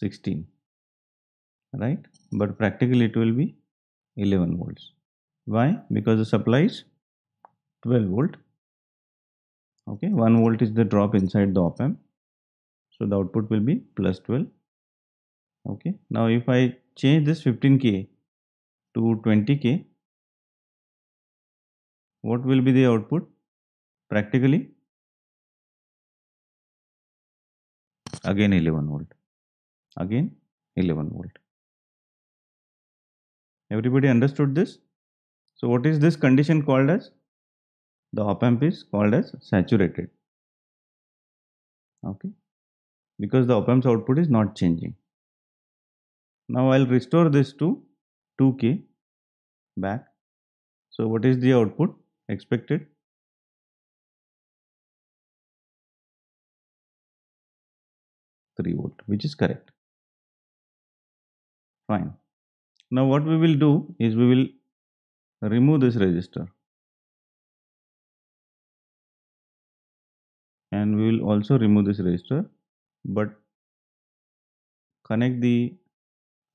16 right but practically it will be 11 volts why because the supply is 12 volt okay 1 volt is the drop inside the op amp so the output will be plus 12 okay now if i change this 15k to 20k what will be the output practically again 11 volt again 11 volt everybody understood this so what is this condition called as the op amp is called as saturated okay because the op amp's output is not changing now i'll restore this to 2k back so what is the output expected 3 volt which is correct fine now what we will do is we will remove this resistor and we will also remove this resistor but connect the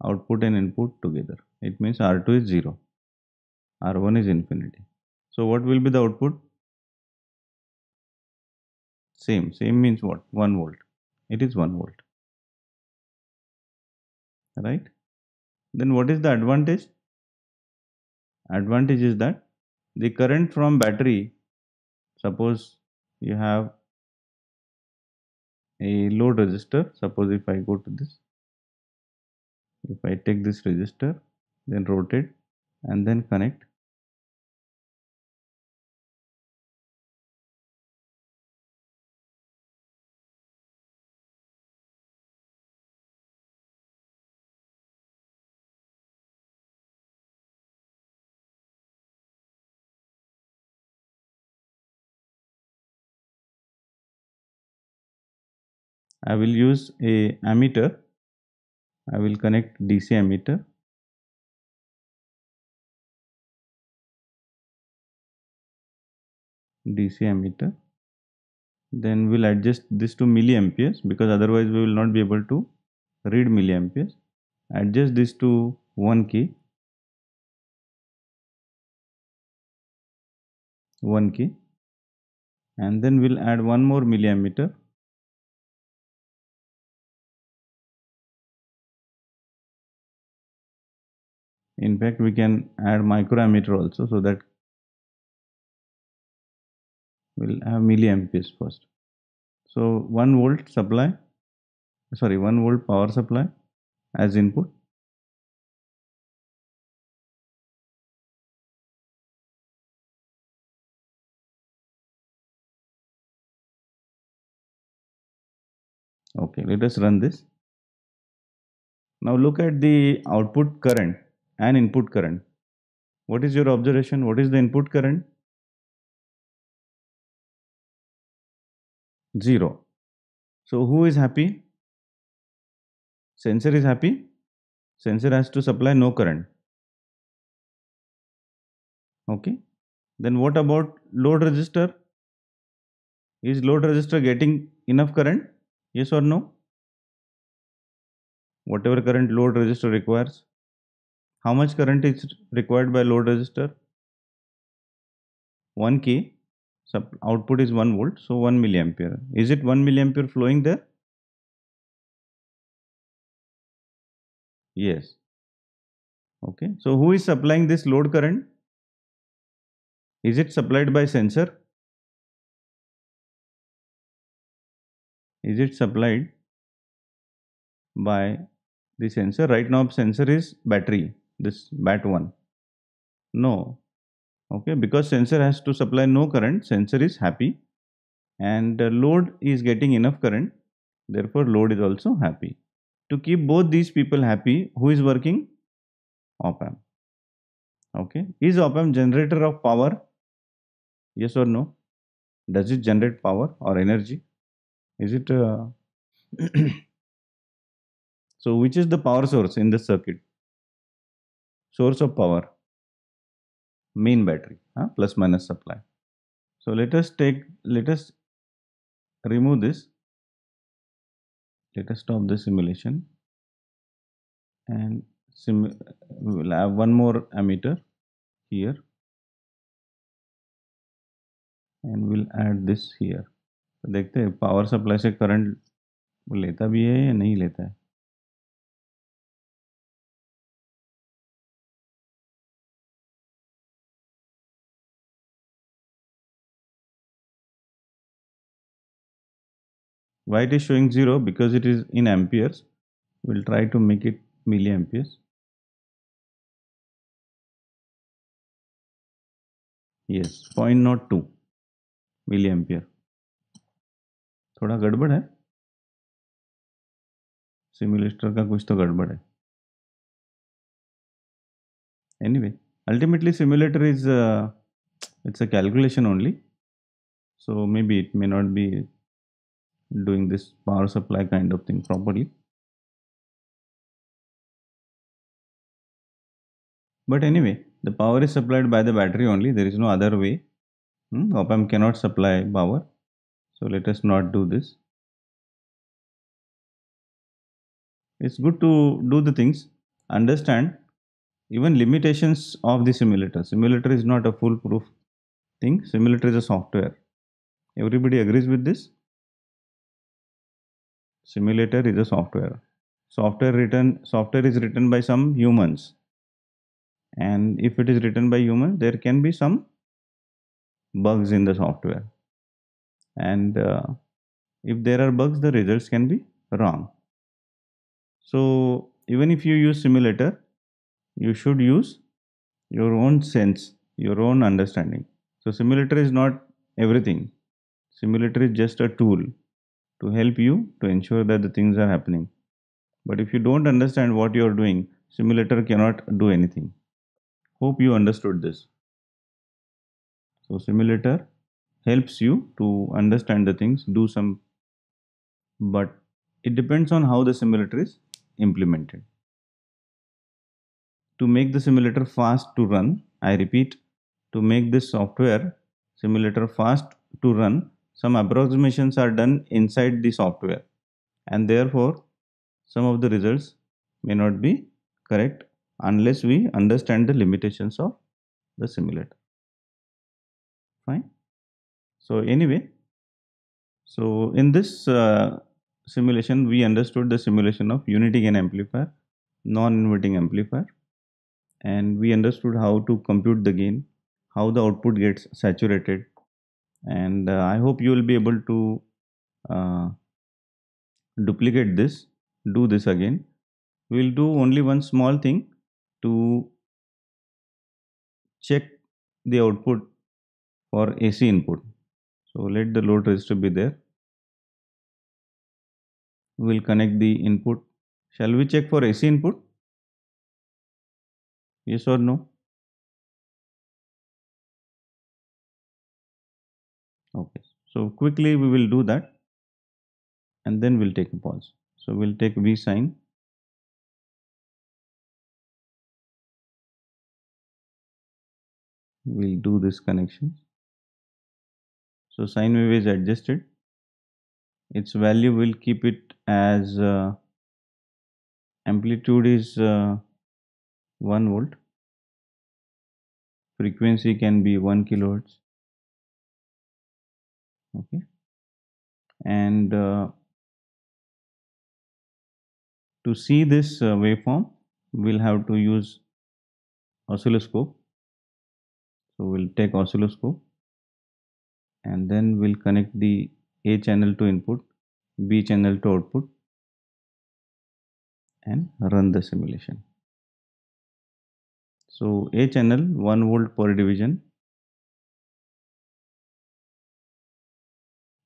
output and input together it means r2 is 0 r1 is infinity so what will be the output same same means what 1 volt it is 1 volt right then what is the advantage advantage is that the current from battery suppose you have a load resistor suppose if I go to this if I take this resistor then rotate and then connect I will use a ammeter I will connect DC ammeter DC ammeter then we'll adjust this to milliamperes because otherwise we will not be able to read milliamperes adjust this to 1 k 1 k and then we'll add one more milliammeter in fact we can add microammeter also so that we'll have milliamps first so 1 volt supply sorry 1 volt power supply as input okay let us run this now look at the output current and input current. What is your observation? What is the input current? 0. So, who is happy? Sensor is happy. Sensor has to supply no current. Okay. Then what about load register? Is load register getting enough current? Yes or no? Whatever current load register requires how much current is required by load resistor 1 k so output is 1 volt so 1 milliampere is it 1 milliampere flowing there yes okay so who is supplying this load current is it supplied by sensor is it supplied by the sensor right now sensor is battery this BAT1? No. Okay, because sensor has to supply no current, sensor is happy and uh, load is getting enough current, therefore load is also happy. To keep both these people happy, who is working? Op-amp. Okay, is op-amp generator of power? Yes or no? Does it generate power or energy? Is it uh, so which is the power source in the circuit source of power main battery huh? plus minus supply so let us take let us remove this let us stop the simulation and sim we will have one more ammeter here and we'll add this here तो देखते हैं power supply से current लेता भी है या नहीं लेता है why it is showing zero because it is in amperes we'll try to make it milliamperes yes 0.02 milliampere थोड़ा गड़बड़ है सिमुलेटर का कुछ तो गड़बड़ है anyway ultimately simulator is it's a calculation only so may be it may not be doing this power supply kind of thing properly but anyway the power is supplied by the battery only there is no other way hmm? op amp cannot supply power so let us not do this it's good to do the things understand even limitations of the simulator simulator is not a foolproof thing simulator is a software everybody agrees with this simulator is a software software written software is written by some humans and if it is written by humans there can be some bugs in the software and uh, if there are bugs the results can be wrong so even if you use simulator you should use your own sense your own understanding so simulator is not everything simulator is just a tool to help you to ensure that the things are happening. But if you don't understand what you are doing, simulator cannot do anything. Hope you understood this. So simulator helps you to understand the things, do some, but it depends on how the simulator is implemented. To make the simulator fast to run, I repeat, to make this software simulator fast to run, some approximations are done inside the software and therefore some of the results may not be correct unless we understand the limitations of the simulator fine so anyway so in this uh, simulation we understood the simulation of unity gain amplifier non-inverting amplifier and we understood how to compute the gain how the output gets saturated and uh, I hope you will be able to uh, duplicate this do this again we will do only one small thing to check the output for AC input so let the load register be there we will connect the input shall we check for AC input yes or no okay so quickly we will do that and then we'll take a pause so we'll take v sign we'll do this connection so sine wave is adjusted its value will keep it as uh, amplitude is uh, 1 volt frequency can be 1 kilohertz okay and uh, to see this uh, waveform we'll have to use oscilloscope so we'll take oscilloscope and then we'll connect the a channel to input b channel to output and run the simulation so a channel 1 volt per division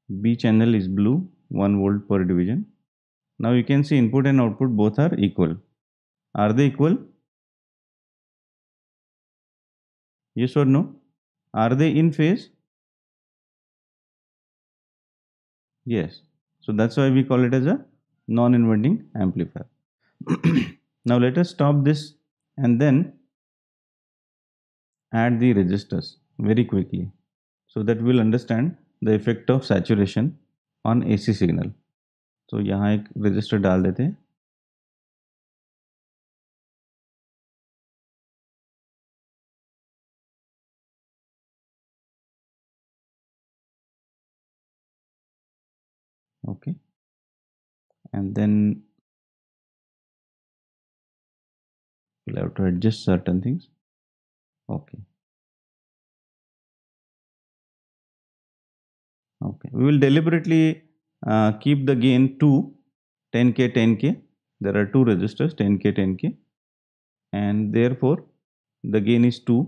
B channel is blue 1 volt per division. Now you can see input and output both are equal. Are they equal? Yes or no? Are they in phase? Yes. So that's why we call it as a non-inverting amplifier. now let us stop this and then add the resistors very quickly so that we will understand the effect of saturation on A C signal तो यहाँ एक resistor डाल देते हैं okay and then to adjust certain things okay okay we will deliberately uh, keep the gain to 10k 10k there are two registers 10k 10k and therefore the gain is 2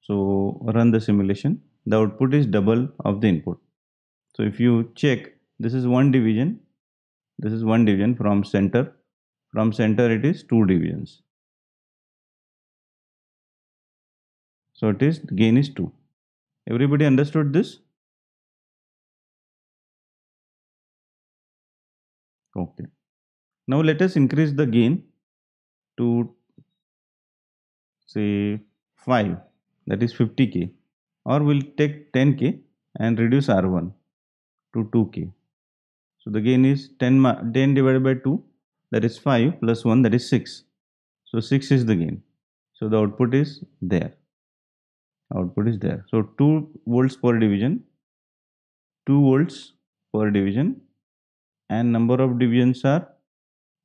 so run the simulation the output is double of the input so if you check this is one division this is one division from center from center it is two divisions so it is gain is 2 everybody understood this Okay. Now let us increase the gain to say 5 that is 50k or we'll take 10k and reduce R1 to 2k. So the gain is 10, 10 divided by 2 that is 5 plus 1 that is 6. So 6 is the gain. So the output is there. Output is there. So 2 volts per division, 2 volts per division and number of divisions are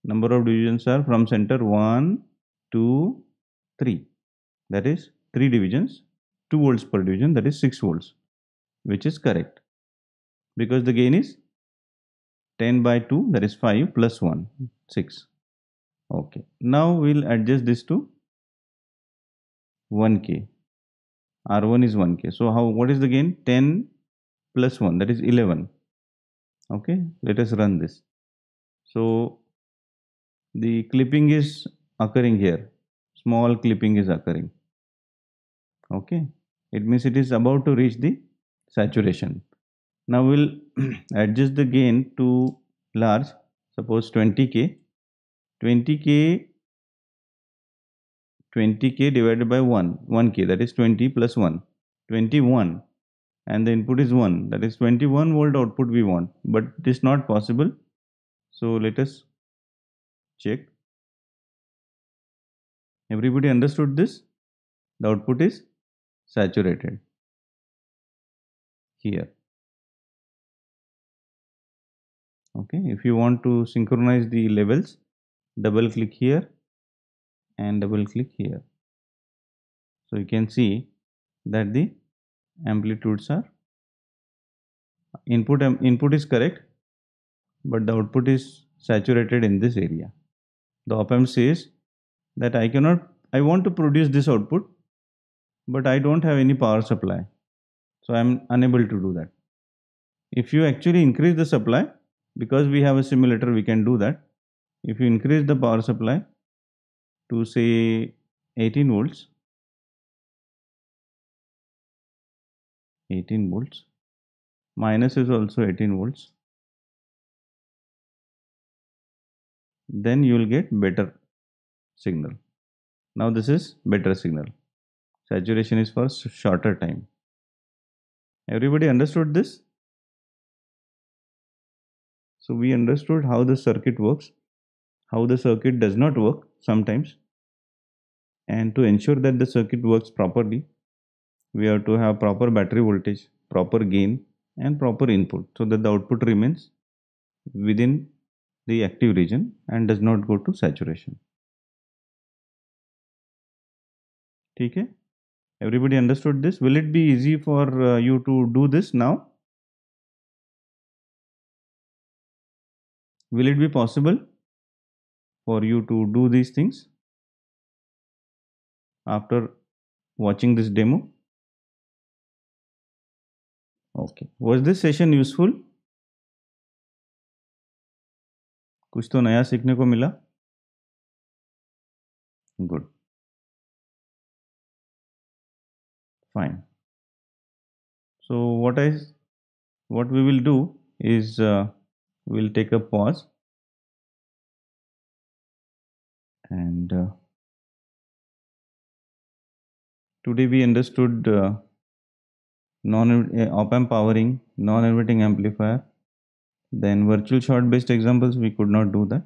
number of divisions are from center 1 2 3 that is 3 divisions 2 volts per division that is 6 volts which is correct because the gain is 10 by 2 that is 5 plus 1 6 okay now we'll adjust this to 1k r1 is 1k so how what is the gain 10 plus 1 that is 11 okay let us run this so the clipping is occurring here small clipping is occurring okay it means it is about to reach the saturation now we'll adjust the gain to large suppose 20k 20k 20k divided by 1 1k that is 20 plus 1 21 and the input is 1 that is 21 volt output we want but it is not possible so let us check everybody understood this the output is saturated here okay if you want to synchronize the levels double click here and double click here so you can see that the amplitudes are input input is correct but the output is saturated in this area the op amp says that i cannot i want to produce this output but i don't have any power supply so i am unable to do that if you actually increase the supply because we have a simulator we can do that if you increase the power supply to say 18 volts 18 volts minus is also 18 volts then you will get better signal now this is better signal saturation is for shorter time everybody understood this so we understood how the circuit works how the circuit does not work sometimes and to ensure that the circuit works properly we have to have proper battery voltage proper gain and proper input so that the output remains within the active region and does not go to saturation Okay, everybody understood this will it be easy for uh, you to do this now will it be possible for you to do these things after watching this demo Okay. Was this session useful? कुछ तो नया सीखने को मिला good fine so what is what we will do is uh, we'll take a pause and uh, today we understood uh, non uh, op amp powering non-inverting amplifier then virtual short based examples we could not do that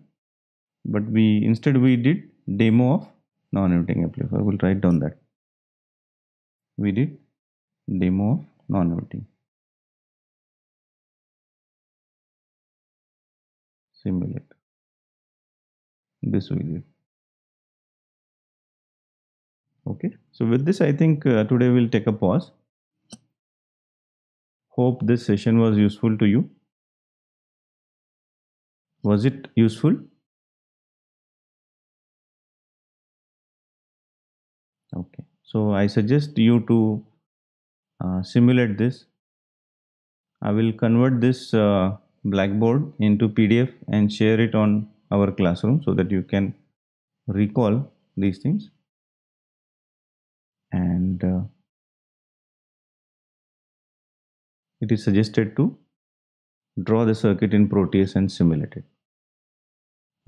but we instead we did demo of non-inverting amplifier we'll write down that we did demo of non-inverting simulate this we did okay so with this i think uh, today we'll take a pause Hope this session was useful to you. Was it useful? Okay, so I suggest you to uh, simulate this. I will convert this uh, blackboard into PDF and share it on our classroom so that you can recall these things and uh, it is suggested to draw the circuit in Proteus and simulate it.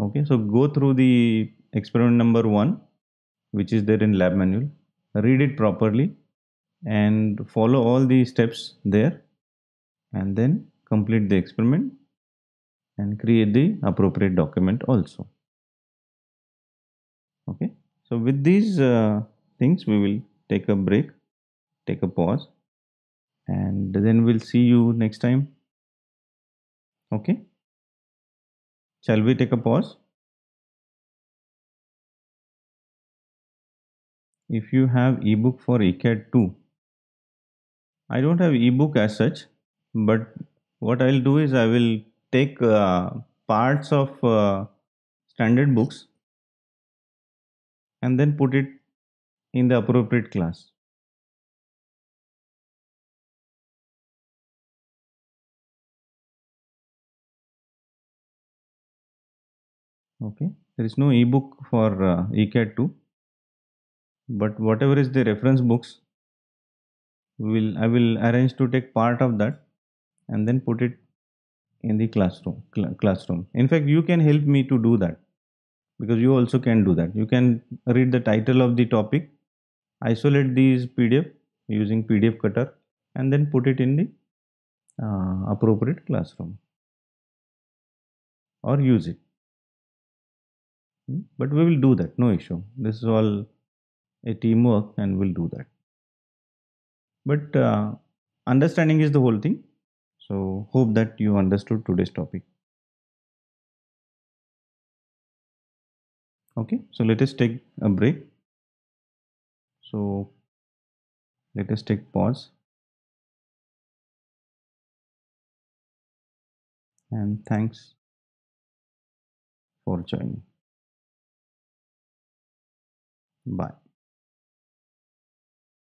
Okay, so go through the experiment number one, which is there in lab manual, read it properly and follow all the steps there and then complete the experiment and create the appropriate document also. Okay, so with these uh, things we will take a break, take a pause and then we'll see you next time okay shall we take a pause if you have ebook for ECAD 2 I don't have ebook as such but what I'll do is I will take uh, parts of uh, standard books and then put it in the appropriate class okay there is no ebook for uh, ECAD 2 but whatever is the reference books will I will arrange to take part of that and then put it in the classroom cl classroom in fact you can help me to do that because you also can do that you can read the title of the topic isolate these pdf using pdf cutter and then put it in the uh, appropriate classroom or use it Hmm? but we will do that no issue this is all a teamwork and we'll do that but uh, understanding is the whole thing so hope that you understood today's topic okay so let us take a break so let us take pause and thanks for joining Bye.